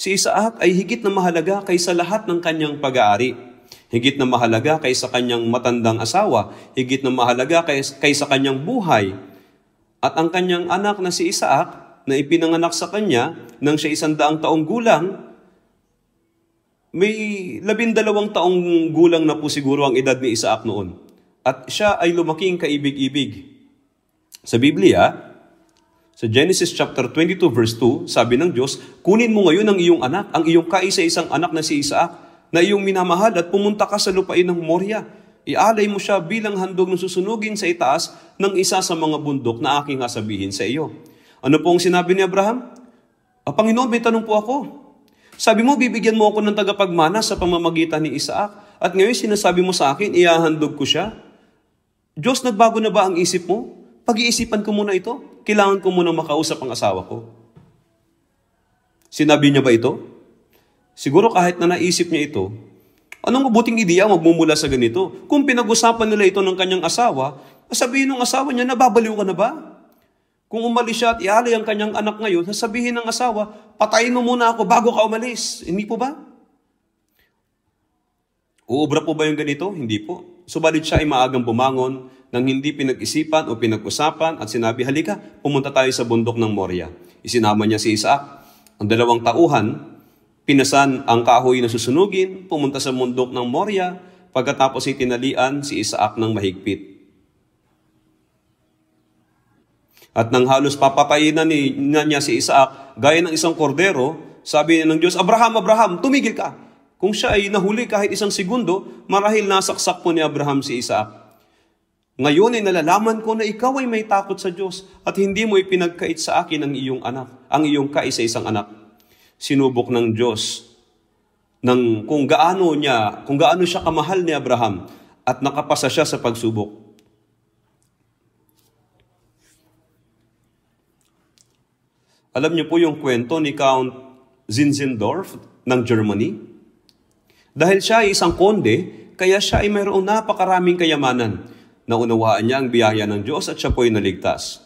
Si Isaac ay higit na mahalaga kaysa lahat ng kanyang pag-aari. Higit na mahalaga kaysa kanyang matandang asawa. Higit na mahalaga kaysa kanyang buhay. At ang kanyang anak na si Isaac na ipinanganak sa kanya nang siya isandaang taong gulang, may labindalawang taong gulang na po siguro ang edad ni Isaac noon. At siya ay lumaking kaibig-ibig. Sa Biblia, sa Genesis chapter 22 verse 2, sabi ng Diyos, Kunin mo ngayon ang iyong anak, ang iyong kaisa-isang anak na si Isaac, na iyong minamahal at pumunta ka sa lupain ng Moria. Ialay mo siya bilang handog na susunugin sa itaas ng isa sa mga bundok na aking sasabihin sa iyo. Ano po ang sinabi ni Abraham? Ah, Panginoon, may tanong po ako. Sabi mo, bibigyan mo ako ng tagapagmana sa pamamagitan ni Isaac. At ngayon sinasabi mo sa akin, iahandog ko siya. Diyos, nagbago na ba ang isip mo? pag-iisipan ko muna ito. Kailangan ko muna makausap ang asawa ko. Sinabi niya ba ito? Siguro kahit na naisip niya ito, anong mabuting ideya magmumula sa ganito? Kung pinag-usapan nila ito ng kanyang asawa, sabihin ng asawa niya, nababaliw ka na ba? Kung umalis siya at ialay ang kanyang anak ngayon, sasabihin ng asawa, patayin mo muna ako bago ka umalis. Hindi po ba? Uubra po ba yung ganito? Hindi po. Subalit siya ay maagang bumangon, nang hindi pinag-isipan o pinag-usapan at sinabi, halika, pumunta tayo sa bundok ng Moria. Isinama niya si Isaac. Ang dalawang tauhan, pinasan ang kahoy na susunugin, pumunta sa bundok ng Moria, pagkatapos itinalian si Isaac ng mahigpit. At nang halos papatayin na niya si Isaac, gaya ng isang kordero, sabi niya ng Diyos, Abraham, Abraham, tumigil ka. Kung siya ay nahuli kahit isang segundo, marahil nasaksak po ni Abraham si Isaac. Ngayon ay nalalaman ko na ikaw ay may takot sa Diyos at hindi mo ipinagkait sa akin ang iyong anak, ang iyong kaisa-isang anak. Sinubok ng Diyos ng kung gaano niya, kung gaano siya kamahal ni Abraham at nakapasa siya sa pagsubok. Alam niyo po yung kwento ni Count Zinzendorf ng Germany? Dahil siya ay isang konde, kaya siya ay mayroong napakaraming kayamanan. Naunawaan niya ang biyaya ng Diyos at siya po'y naligtas.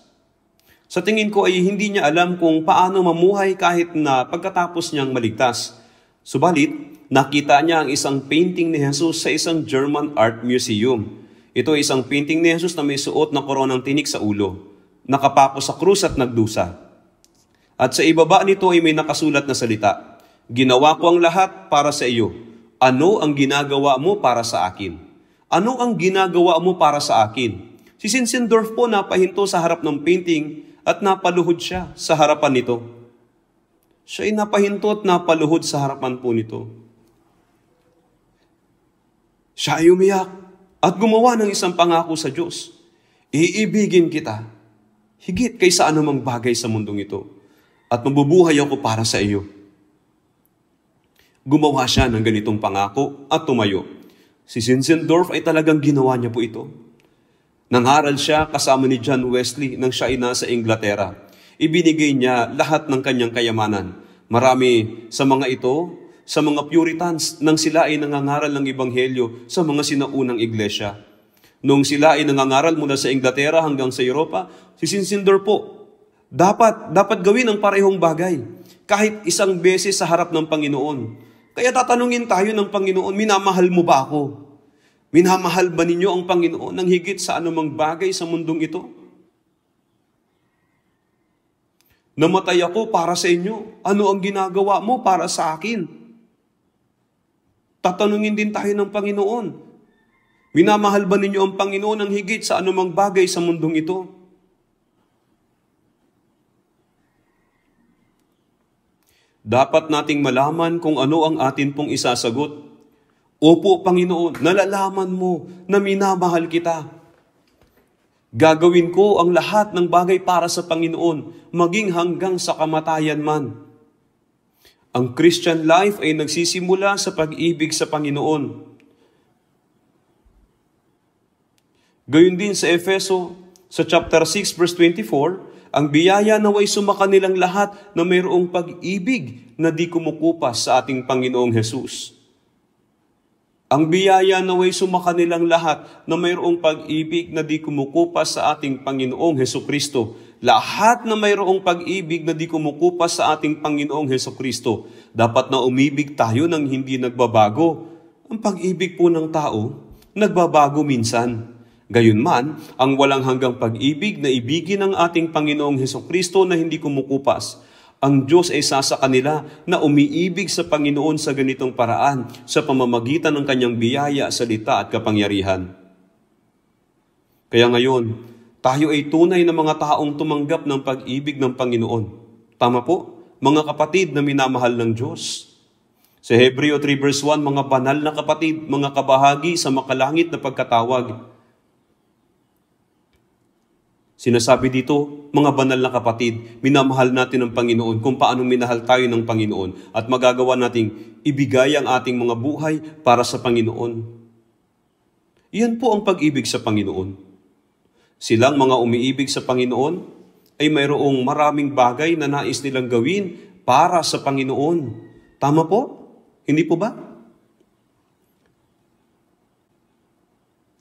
Sa tingin ko ay hindi niya alam kung paano mamuhay kahit na pagkatapos niyang maligtas. Subalit, nakita niya ang isang painting ni Jesus sa isang German art museum. Ito ay isang painting ni Jesus na may suot na koronang tinik sa ulo, nakapako sa krus at nagdusa. At sa ibaba nito ay may nakasulat na salita, Ginawa ko ang lahat para sa iyo. Ano ang ginagawa mo para sa akin? Ano ang ginagawa mo para sa akin? Si Sinsendorf po napahinto sa harap ng painting at napaluhod siya sa harapan nito. Siya ay napahinto at napaluhod sa harapan po nito. Siya ay umiyak at gumawa ng isang pangako sa Diyos. Iibigin kita higit kaysa anumang bagay sa mundong ito at mabubuhay ako para sa iyo. Gumawa siya ng ganitong pangako at tumayo. Si Zinzendorf ay talagang ginawa niya po ito. Nangaral siya kasama ni John Wesley nang siya ay nasa Inglaterra. Ibinigay niya lahat ng kanyang kayamanan. Marami sa mga ito, sa mga Puritans, nang sila ay nangangaral ng Ebanghelyo sa mga sinaunang iglesia. Nung sila ay nangangaral mula sa Inglaterra hanggang sa Europa, si Zinzendorf po dapat, dapat gawin ang parehong bagay. Kahit isang beses sa harap ng Panginoon. Kaya tatanungin tayo ng Panginoon, minamahal mo ba ako? Minamahal ba ninyo ang Panginoon ng higit sa anumang bagay sa mundong ito? Namatay ako para sa inyo. Ano ang ginagawa mo para sa akin? Tatanungin din tayo ng Panginoon. Minamahal ba ninyo ang Panginoon ng higit sa anumang bagay sa mundong ito? dapat nating malaman kung ano ang atin pong isasagot. Opo, Panginoon, nalalaman mo na minamahal kita. Gagawin ko ang lahat ng bagay para sa Panginoon, maging hanggang sa kamatayan man. Ang Christian life ay nagsisimula sa pag-ibig sa Panginoon. Gayun din sa Efeso, sa chapter 6 verse 24, ang biyaya naway sumakanilang lahat na mayroong pag-ibig na di kumukupas sa ating Panginoong Hesus. Ang biyaya naway sumakanilang lahat na mayroong pag-ibig na di kumukupas sa ating Panginoong Heso Kristo. Lahat na mayroong pag-ibig na di kumukupas sa ating Panginoong Heso Kristo. Dapat na umibig tayo ng hindi nagbabago. Ang pag-ibig po ng tao, nagbabago minsan. Gayunman, ang walang hanggang pag-ibig na ibigin ng ating Panginoong Heso Kristo na hindi kumukupas, ang Diyos ay sasa kanila na umiibig sa Panginoon sa ganitong paraan sa pamamagitan ng kanyang biyaya, salita at kapangyarihan. Kaya ngayon, tayo ay tunay na mga taong tumanggap ng pag-ibig ng Panginoon. Tama po, mga kapatid na minamahal ng Diyos. Sa Hebreo 3 verse 1, mga banal na kapatid, mga kabahagi sa makalangit na pagkatawag, Sinasabi dito, mga banal na kapatid, minamahal natin ng Panginoon kung paano minahal tayo ng Panginoon at magagawa nating ibigay ang ating mga buhay para sa Panginoon. Iyan po ang pag-ibig sa Panginoon. Silang mga umiibig sa Panginoon ay mayroong maraming bagay na nais nilang gawin para sa Panginoon. Tama po? Hindi po ba?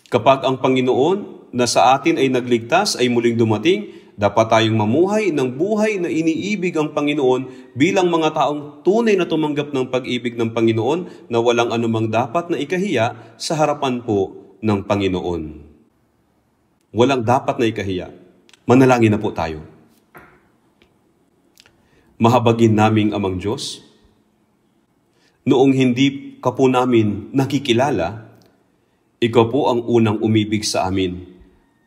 Kapag ang Panginoon na sa atin ay nagligtas ay muling dumating, dapat tayong mamuhay ng buhay na iniibig ang Panginoon bilang mga taong tunay na tumanggap ng pag-ibig ng Panginoon na walang anumang dapat na ikahiya sa harapan po ng Panginoon. Walang dapat na ikahiya. Manalangin na po tayo. Mahabagin naming amang Diyos, noong hindi ka po namin nakikilala, ikaw po ang unang umibig sa amin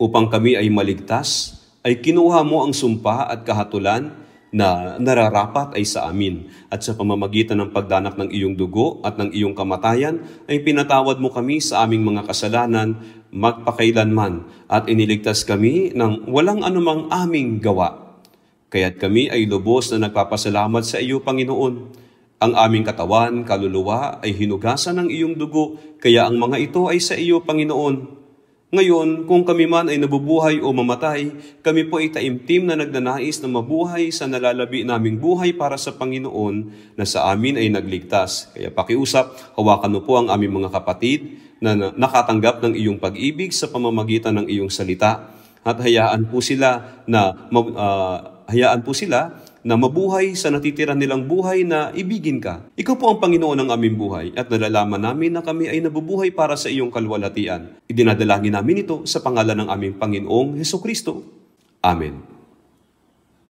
upang kami ay maligtas, ay kinuha mo ang sumpa at kahatulan na nararapat ay sa amin. At sa pamamagitan ng pagdanak ng iyong dugo at ng iyong kamatayan, ay pinatawad mo kami sa aming mga kasalanan magpakailanman at iniligtas kami ng walang anumang aming gawa. Kaya't kami ay lubos na nagpapasalamat sa iyo, Panginoon. Ang aming katawan, kaluluwa ay hinugasan ng iyong dugo, kaya ang mga ito ay sa iyo, Panginoon. Ngayon, kung kami man ay nabubuhay o mamatay, kami po ay taimtim na nagnanais na mabuhay sa nalalabi naming buhay para sa Panginoon na sa amin ay nagligtas. Kaya pakiusap, hawakan mo po ang aming mga kapatid na nakatanggap ng iyong pag-ibig sa pamamagitan ng iyong salita. At hayaan po sila na uh, hayaan po sila na mabuhay sa natitira nilang buhay na ibigin ka. Ikaw po ang Panginoon ng aming buhay at nalalaman namin na kami ay nabubuhay para sa iyong kalwalatian. Idinadalangin namin ito sa pangalan ng aming Panginoong Heso Kristo. Amen.